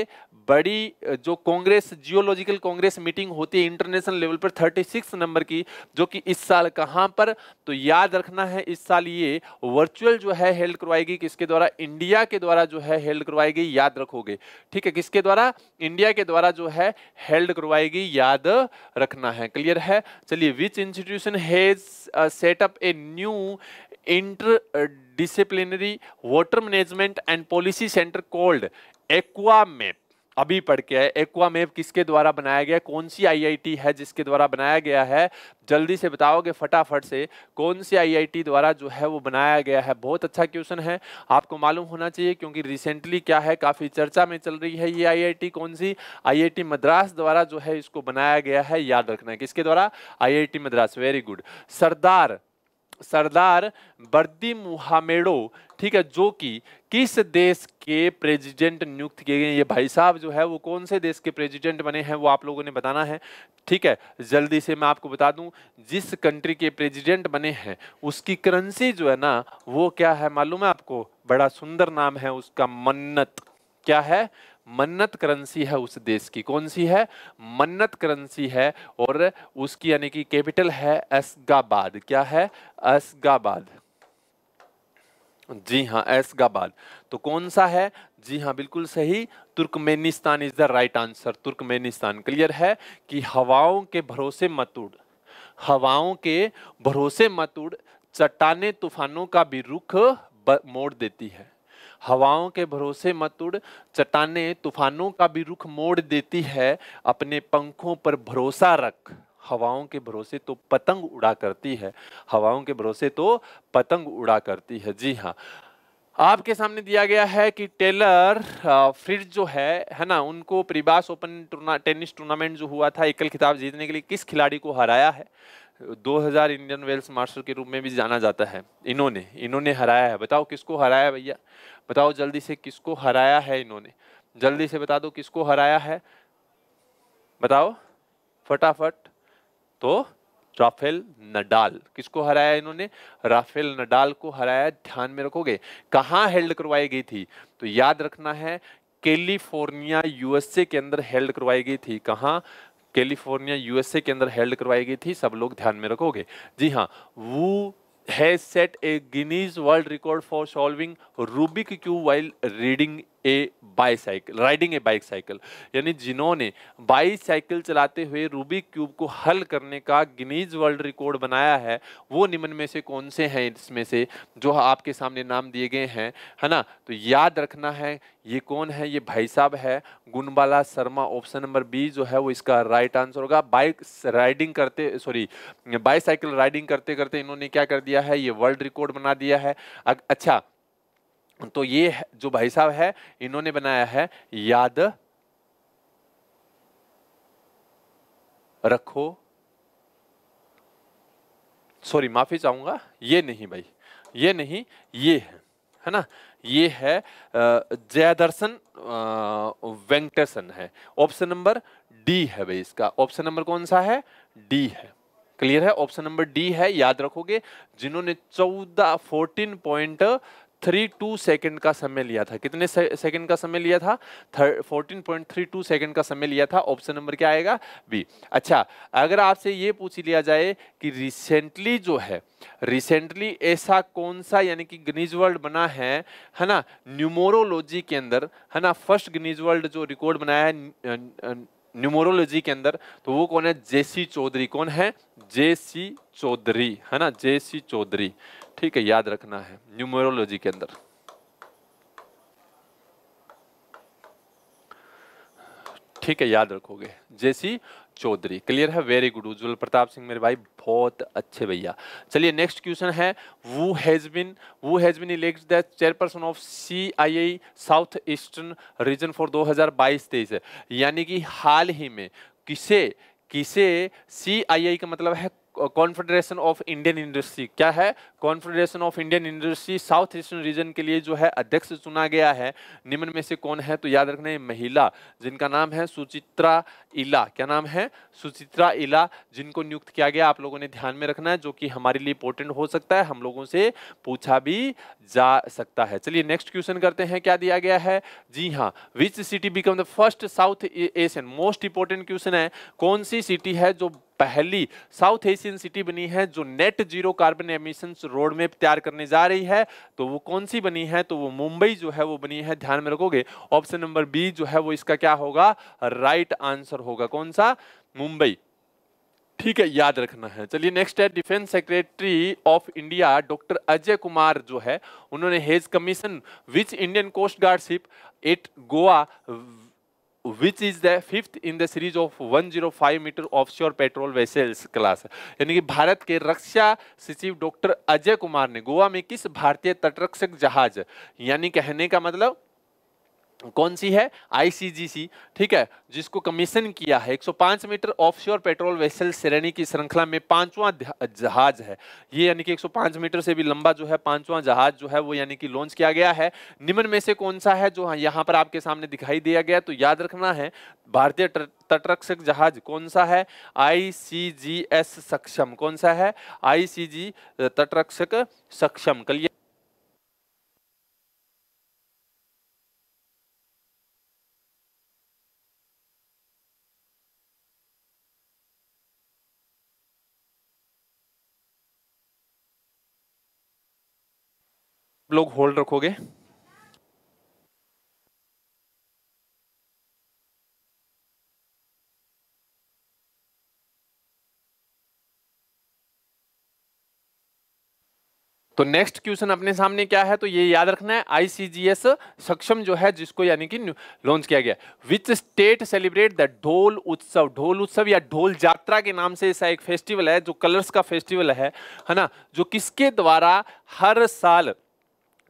बड़ी जो कांग्रेस जियोलॉजिकल कांग्रेस मीटिंग होती है इंटरनेशनल लेवल पर 36 नंबर की जो कि इस साल कहाँ पर तो याद रखना है इस साल ये वर्चुअल जो है हेल्ड करवाएगी किसके द्वारा इंडिया के द्वारा जो है हेल्ड करवाएगी करवाएगी याद रखोगे ठीक है किसके द्वारा इंडिया के द्वारा जो है हेल्ड करवाएगी याद रखना है क्लियर है चलिए which institution has set up a new interdisciplinary water management and policy centre cold aqua map अभी पढ़ के आए मेव किसके द्वारा बनाया गया कौन सी आईआईटी है जिसके द्वारा बनाया गया है जल्दी से बताओगे फटाफट से कौन सी आईआईटी द्वारा जो है वो बनाया गया है बहुत अच्छा क्वेश्चन है आपको मालूम होना चाहिए क्योंकि रिसेंटली क्या है काफ़ी चर्चा में चल रही है ये आईआईटी कौन सी आईआईटी मद्रास द्वारा जो है इसको बनाया गया है याद रखना है किसके द्वारा I Madras very good Serdar Serdar Berdimuhamedow ठीक है जो कि किस देश के प्रेसिडेंट नियुक्त किए गए ये भाई साहब जो है वो कौन से देश के प्रेसिडेंट बने हैं वो आप लोगों ने बताना है ठीक है जल्दी से मैं आपको बता दूं जिस कंट्री के प्रेसिडेंट बने हैं उसकी करेंसी जो है ना वो क्या है मालूम है आपको बड़ा सुंदर नाम है उसका मन्नत क्या है मन्नत करेंसी है उस देश की कौन सी है मन्नत करेंसी है और उसकी यानी कि कैपिटल है असगाबाद क्या है असगाबाद जी हाँ एसगाबाद तो कौन सा है जी हाँ बिल्कुल सही Turkmenistan is the right answer Turkmenistan clear है कि हवाओं के भरोसे मत उड़ हवाओं के भरोसे मत उड़ चट्टाने तूफानों का भी रुख मोड़ देती है हवाओं के भरोसे मत उड़ चट्टाने तूफानों का भी रुख मोड़ देती है अपने पंखों पर भरोसा रख हवाओं के भरोसे तो पतंग उड़ा करती है हवाओं के भरोसे तो पतंग उड़ा करती है जी हाँ आपके सामने दिया गया है कि टेलर फिर जो है है ना उनको प्रिबास ओपन टूर्ना टेनिस टूर्नामेंट जो हुआ था एकल खिताब जीतने के लिए किस खिलाड़ी को हराया है 2000 इंडियन वेल्स मास्टर के रूप में भी जाना जाता है इन्होंने इन्होंने हराया है बताओ किसको हराया भैया बताओ जल्दी से किसको हराया है इन्होंने जल्दी से बता दो किसको हराया है बताओ फटाफट तो राफेल नडाल किसको हराया इन्होंने राफेल नडाल को हराया ध्यान में रखोगे कहाँ हेल्ड करवाई गई थी तो याद रखना है कैलिफोर्निया यूएसए के अंदर हेल्ड करवाई गई थी कहाँ कैलिफोर्निया यूएसए के अंदर हेल्ड करवाई गई थी सब लोग ध्यान में रखोगे जी हाँ वो has set a Guinness world record for solving Rubik cube while reading a bicycle riding a bike cycle यानी जिन्होंने बाईसाइकिल चलाते हुए रूबिक क्यूब को हल करने का गिनीज वर्ल्ड रिकॉर्ड बनाया है वो निम्न में से कौन से हैं इसमें से जो आपके सामने नाम दिए गए हैं है ना तो याद रखना है ये कौन है ये भाई साहब है Gunbala Sharma option number B जो है वो इसका राइट आंसर होगा बाइक राइडिंग करते सॉरी बाईसाइकिल राइडिंग करते करते इन्होंने क्या कर दिया है ये वर्ल्ड रिकॉर्ड बना दिया है अच्छा तो ये जो भाई साहब है इन्होंने बनाया है याद रखो सॉरी माफी चाहूंगा ये नहीं भाई ये नहीं ये है है ना ये है जयदर्शन वेंकटेशन है ऑप्शन नंबर डी है भाई इसका ऑप्शन नंबर कौन सा है डी है क्लियर है ऑप्शन नंबर डी है याद रखोगे जिन्होंने चौदह fourteen point three two second का समय लिया था कितने सेकेंड का समय लिया था fourteen point three two second का समय लिया था ऑप्शन नंबर क्या आएगा बी अच्छा अगर आपसे ये पूछ लिया जाए कि रिसेंटली जो है रिसेंटली ऐसा कौन सा यानी कि गनीज वर्ल्ड बना है है ना न्यूमोरोलॉजी के अंदर है ना फर्स्ट गनीज वर्ल्ड जो रिकॉर्ड बनाया है न्यूमोरोलॉजी के अंदर तो वो कौन है जे चौधरी कौन है जे चौधरी है ना जे चौधरी ठीक है याद रखना है न्यूमरोलॉजी के अंदर ठीक है याद रखोगे जैसी चौधरी क्लियर है वेरी गुड उज्ज्वल प्रताप सिंह मेरे भाई बहुत अच्छे भैया चलिए नेक्स्ट क्वेश्चन है वो हैज बिन वो has been elect the chairperson of C I I south eastern region for 2022-23 यानी कि हाल ही में किसे किसे सी आई आई का मतलब है कॉन्फेडरेशन ऑफ इंडियन इंडस्ट्री क्या है confederation of Indian industry south eastern region के लिए जो है अध्यक्ष चुना गया है निम्न में से कौन है तो याद रखना है महिला जिनका नाम है सुचित्रा इला क्या नाम है सुचित्रा इला जिनको नियुक्त किया गया आप लोगों ने ध्यान में रखना है जो कि हमारे लिए इंपॉर्टेंट हो सकता है हम लोगों से पूछा भी जा सकता है चलिए नेक्स्ट क्वेश्चन करते हैं क्या दिया गया है जी हाँ which city become the first South Asian most important question है कौन सी सिटी है जो पहली साउथ एशियन सिटी बनी है जो net zero carbon emission road map तैयार करने जा रही है तो वो कौन सी बनी है तो वो मुंबई जो है वो बनी है ध्यान में रखोगे ऑप्शन नंबर बी जो है वो इसका क्या होगा राइट आंसर होगा कौन सा मुंबई ठीक है याद रखना है चलिए नेक्स्ट है defence secretary of India doctor Ajay Kumar जो है उन्होंने has commission which Indian coast guard ship at Goa is the fifth in the series of one zero five metre of shore patrol vessels class यानी कि भारत के रक्षा सचिव डॉक्टर अजय कुमार ने गोवा में किस भारतीय तटरक्षक जहाज यानी कहने का मतलब कौन सी है आईसीजीसी ठीक है जिसको कमीशन किया है 105 मीटर ऑफशोर पेट्रोल वेसल श्रेणी की श्रृंखला में पांचवा जहाज है ये यानी कि 105 मीटर से भी लंबा जो है पांचवा जहाज जो है वो यानी कि लॉन्च किया गया है निम्न में से कौन सा है जो हाँ, यहाँ पर आपके सामने दिखाई दिया गया तो याद रखना है भारतीय तटरक्षक जहाज कौन सा है आई सक्षम कौन सा है आई तटरक्षक सक्षम कलिए लोग होल्ड रखोगे तो नेक्स्ट क्वेश्चन अपने सामने क्या है तो ये याद रखना है आईसीजीएस सक्षम जो है जिसको यानी कि लॉन्च किया गया विच स्टेट सेलिब्रेट द ढोल उत्सव ढोल उत्सव या ढोल यात्रा के नाम से ऐसा एक फेस्टिवल है जो कलर्स का फेस्टिवल है है ना जो किसके द्वारा हर साल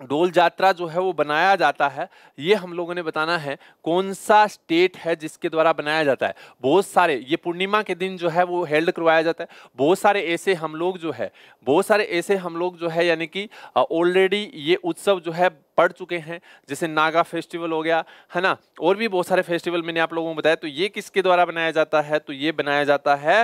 डोल यात्रा जो है वो बनाया जाता है ये हम लोगों ने बताना है कौन सा स्टेट है जिसके द्वारा बनाया जाता है बहुत सारे ये पूर्णिमा के दिन जो है वो हेल्ड करवाया जाता है बहुत सारे ऐसे हम लोग जो है बहुत सारे ऐसे हम लोग जो है यानी कि ऑलरेडी ये उत्सव जो है पढ़ चुके हैं जैसे नागा फेस्टिवल हो गया है ना और भी बहुत सारे फेस्टिवल मैंने आप लोगों को बताया तो ये किसके द्वारा बनाया जाता है तो ये बनाया जाता है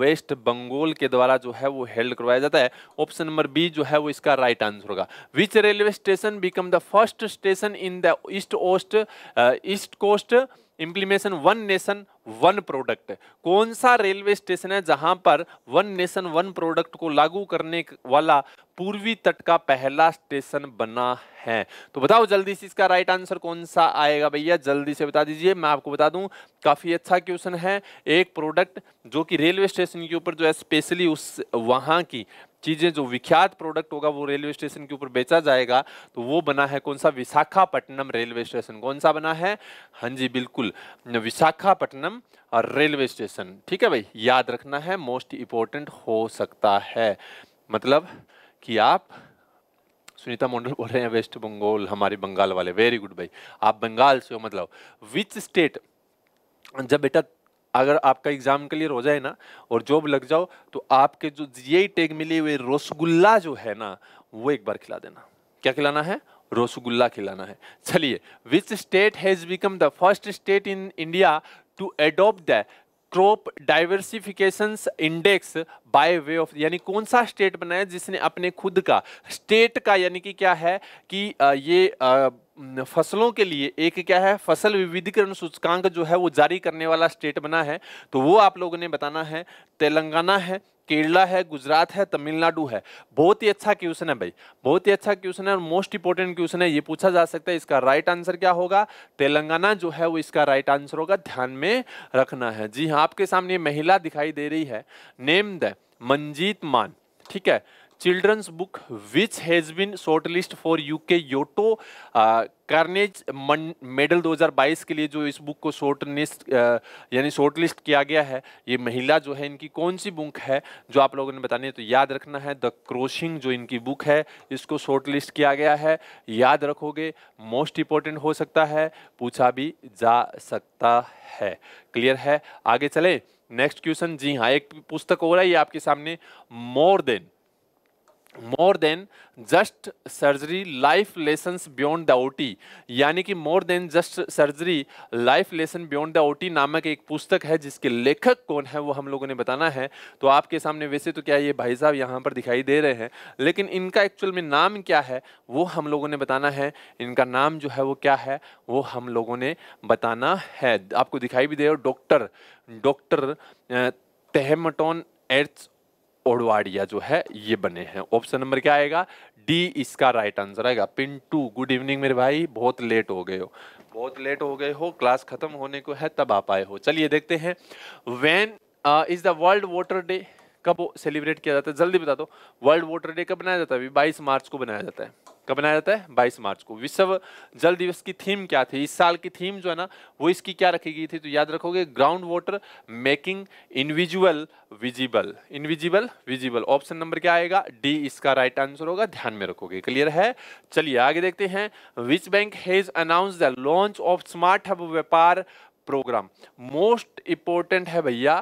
वेस्ट बंगाल के द्वारा जो है वो हेल्ड करवाया जाता है ऑप्शन नंबर बी जो है वो इसका राइट आंसर होगा which railway station become the first station in the east ओस्ट east coast implementation one nation one product कौन सा रेलवे स्टेशन है जहां पर वन नेशन वन प्रोडक्ट को लागू करने वाला पूर्वी तट का पहला स्टेशन बना है तो बताओ जल्दी से इसका राइट आंसर कौन सा आएगा भैया जल्दी से बता दीजिए मैं आपको बता दूं काफी अच्छा क्वेश्चन है एक प्रोडक्ट जो कि रेलवे स्टेशन के ऊपर जो है स्पेशली उस वहां की चीज़ें जो विख्यात प्रोडक्ट होगा वो रेलवे स्टेशन के ऊपर बेचा जाएगा तो वो बना है कौन सा विशाखापट्टनम रेलवे स्टेशन कौन सा बना है हाँ जी बिल्कुल विशाखापट्टनम रेलवे स्टेशन ठीक है भाई याद रखना है मोस्ट इम्पोर्टेंट हो सकता है मतलब कि आप सुनीता मंडल बोल रहे हैं वेस्ट बंगाल हमारे बंगाल वाले वेरी गुड भाई आप बंगाल से हो मतलब विच स्टेट जब बेटा अगर आपका एग्ज़ाम क्लियर हो जाए ना और जॉब लग जाओ तो आपके जो ये टैग मिले हुए रसगुल्ला जो है ना वो एक बार खिला देना क्या खिलाना है रसगुल्ला खिलाना है चलिए which state has become the first state in India to adopt the crop diversification index by way of यानी कौन सा स्टेट बनाया जिसने अपने खुद का स्टेट का यानी कि क्या है कि ये फसलों के लिए एक क्या है फसल विविधीकरण सूचकांक जो है वो जारी करने वाला स्टेट बना है तो वो आप लोगों ने बताना है तेलंगाना है केरला है गुजरात है तमिलनाडु है बहुत ही अच्छा क्वेश्चन है भाई बहुत ही अच्छा क्वेश्चन है और मोस्ट इंपोर्टेंट क्वेश्चन है ये पूछा जा सकता है इसका राइट आंसर क्या होगा तेलंगाना जो है वो इसका राइट आंसर होगा ध्यान में रखना है जी हाँ आपके सामने महिला दिखाई दे रही है नेम द मंजीत मान ठीक है children's book which has been shortlist for UK Yoto Carnegie medal 2022 के लिए जो इस बुक को शॉर्ट लिस्ट uh, यानी शॉर्ट लिस्ट किया गया है ये महिला जो है इनकी कौन सी बुक है जो आप लोगों ने बतानी है तो याद रखना है द क्रोशिंग जो इनकी बुक है इसको शॉर्ट लिस्ट किया गया है याद रखोगे मोस्ट इंपॉर्टेंट हो सकता है पूछा भी जा सकता है क्लियर है आगे चले नेक्स्ट क्वेश्चन जी हाँ एक पुस्तक हो रहा है ये आपके सामने more than more than just surgery life lesson beyond the OT यानी कि more than just surgery life lesson beyond the OT नामक एक पुस्तक है जिसके लेखक कौन है वो हम लोगों ने बताना है तो आपके सामने वैसे तो क्या ये भाई साहब यहाँ पर दिखाई दे रहे हैं लेकिन इनका एक्चुअल में नाम क्या है वो हम लोगों ने बताना है इनका नाम जो है वो क्या है वो हम लोगों ने बताना है आपको दिखाई भी दे डॉक्टर डॉक्टर तेहमटोन एट्स ओडवाडिया जो है ये बने हैं ऑप्शन नंबर क्या आएगा डी इसका राइट आंसर आएगा पिंटू गुड इवनिंग मेरे भाई बहुत लेट हो गए हो बहुत लेट हो गए हो क्लास खत्म होने को है तब आप आए हो चलिए देखते हैं when is the world water day कब सेलिब्रेट किया जाता है जल्दी बता दो वर्ल्ड वाटर डे कब बनाया जाता है अभी बाईस मार्च को बनाया जाता है कब मनाया जाता है 22 मार्च को विश्व जल दिवस की थीम क्या थी इस साल की थीम जो है ना वो इसकी क्या रखी गई थी तो याद रखोगे ground water making invisible visible invisible visible option number क्या आएगा डी इसका राइट आंसर होगा ध्यान में रखोगे क्लियर है चलिए आगे देखते हैं which bank has announce the launch of smart hub Vyapar program most important है भैया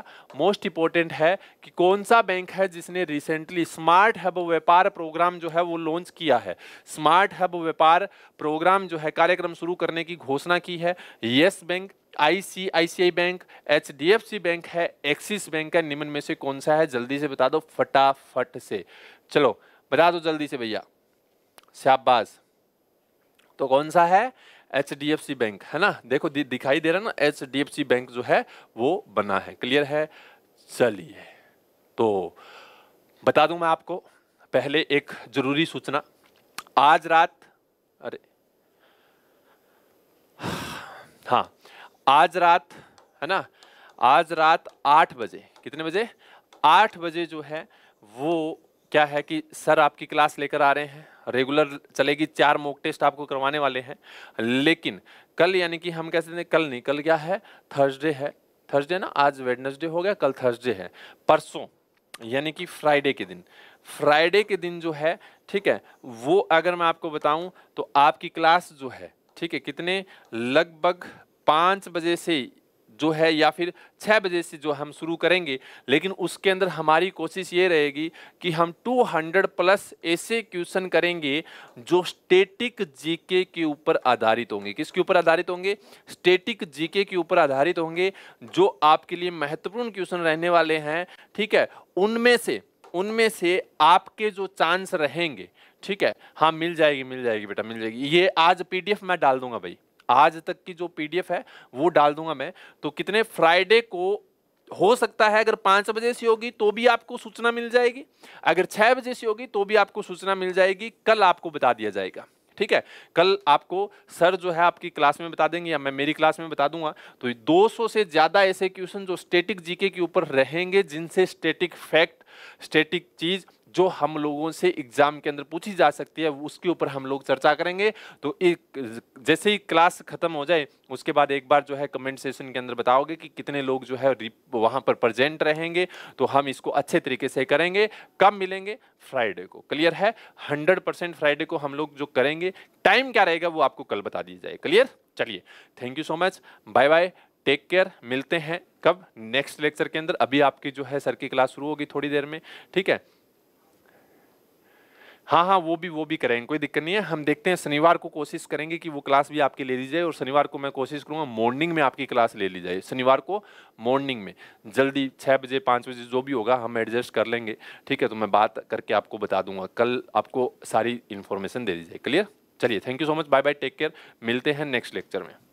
मोस्ट इम्पोर्टेंट है कि कौन सा बैंक है जिसने recently smart hub Vyapar program जो है वो लॉन्च किया है स्मार्ट हब व्यापार प्रोग्राम जो है कार्यक्रम शुरू करने की घोषणा की है yes bank ICICI bank HDFC bank है एक्सिस बैंक है निम्न में से कौन सा है जल्दी से बता दो फटाफट से चलो बता दो जल्दी से भैया शाहबाज तो कौन सा है H D F C bank है ना देखो दि, दिखाई दे रहा ना H D F C bank जो है वो बना है क्लियर है चलिए तो बता दूं मैं आपको पहले एक जरूरी सूचना आज रात अरे हाँ आज रात है ना आज रात आठ बजे कितने बजे आठ बजे जो है वो क्या है कि सर आपकी क्लास लेकर आ रहे हैं रेगुलर चलेगी चार मोक टेस्ट आपको करवाने वाले हैं लेकिन कल यानी कि हम कैसे कल नहीं कल क्या है थर्सडे है थर्सडे ना आज वेडनेसडे हो गया कल थर्सडे है परसों यानी कि फ्राइडे के दिन फ्राइडे के दिन जो है ठीक है वो अगर मैं आपको बताऊं तो आपकी क्लास जो है ठीक है कितने लगभग पाँच बजे से जो है या फिर छः बजे से जो हम शुरू करेंगे लेकिन उसके अंदर हमारी कोशिश ये रहेगी कि हम 200 प्लस ऐसे क्वेश्चन करेंगे जो स्टेटिक जीके के ऊपर आधारित होंगे किसके ऊपर आधारित होंगे स्टेटिक जीके के ऊपर आधारित होंगे जो आपके लिए महत्वपूर्ण क्वेश्चन रहने वाले हैं ठीक है उनमें से उनमें से आपके जो चांस रहेंगे ठीक है हाँ मिल जाएगी मिल जाएगी बेटा मिल जाएगी ये आज पी मैं डाल दूंगा भाई आज तक की जो पीडीएफ है वो डाल दूंगा मैं तो कितने फ्राइडे को हो सकता है अगर पाँच बजे से होगी तो भी आपको सूचना मिल जाएगी अगर छः बजे से होगी तो भी आपको सूचना मिल जाएगी कल आपको बता दिया जाएगा ठीक है कल आपको सर जो है आपकी क्लास में बता देंगे या मैं मेरी क्लास में बता दूंगा तो 200 से ज़्यादा ऐसे क्वेश्चन जो स्टैटिक जीके के ऊपर रहेंगे जिनसे स्टैटिक फैक्ट स्टैटिक चीज़ जो हम लोगों से एग्जाम के अंदर पूछी जा सकती है उसके ऊपर हम लोग चर्चा करेंगे तो एक जैसे ही क्लास खत्म हो जाए उसके बाद एक बार जो है कमेंट सेशन के अंदर बताओगे कि कितने लोग जो है वहाँ पर प्रजेंट रहेंगे तो हम इसको अच्छे तरीके से करेंगे कब मिलेंगे फ्राइडे को क्लियर है हंड्रेड परसेंट फ्राइडे को हम लोग जो करेंगे टाइम क्या रहेगा वो आपको कल बता दिया जाए क्लियर चलिए thank you so much bye bye take care मिलते हैं कब नेक्स्ट लेक्चर के अंदर अभी आपकी जो है सर की क्लास शुरू होगी थोड़ी देर में ठीक है हाँ हाँ वो भी वो भी करेंगे कोई दिक्कत नहीं है हम देखते हैं शनिवार को कोशिश करेंगे कि वो क्लास भी आपकी ले ली जाए और शनिवार को मैं कोशिश करूँगा मॉर्निंग में आपकी क्लास ले ली जाए शनिवार को मॉर्निंग में जल्दी छः बजे पाँच बजे जो भी होगा हम एडजस्ट कर लेंगे ठीक है तो मैं बात करके आपको बता दूंगा कल आपको सारी इन्फॉर्मेशन दे दी जाए क्लियर चलिए thank you so much bye bye take care मिलते हैं नेक्स्ट लेक्चर में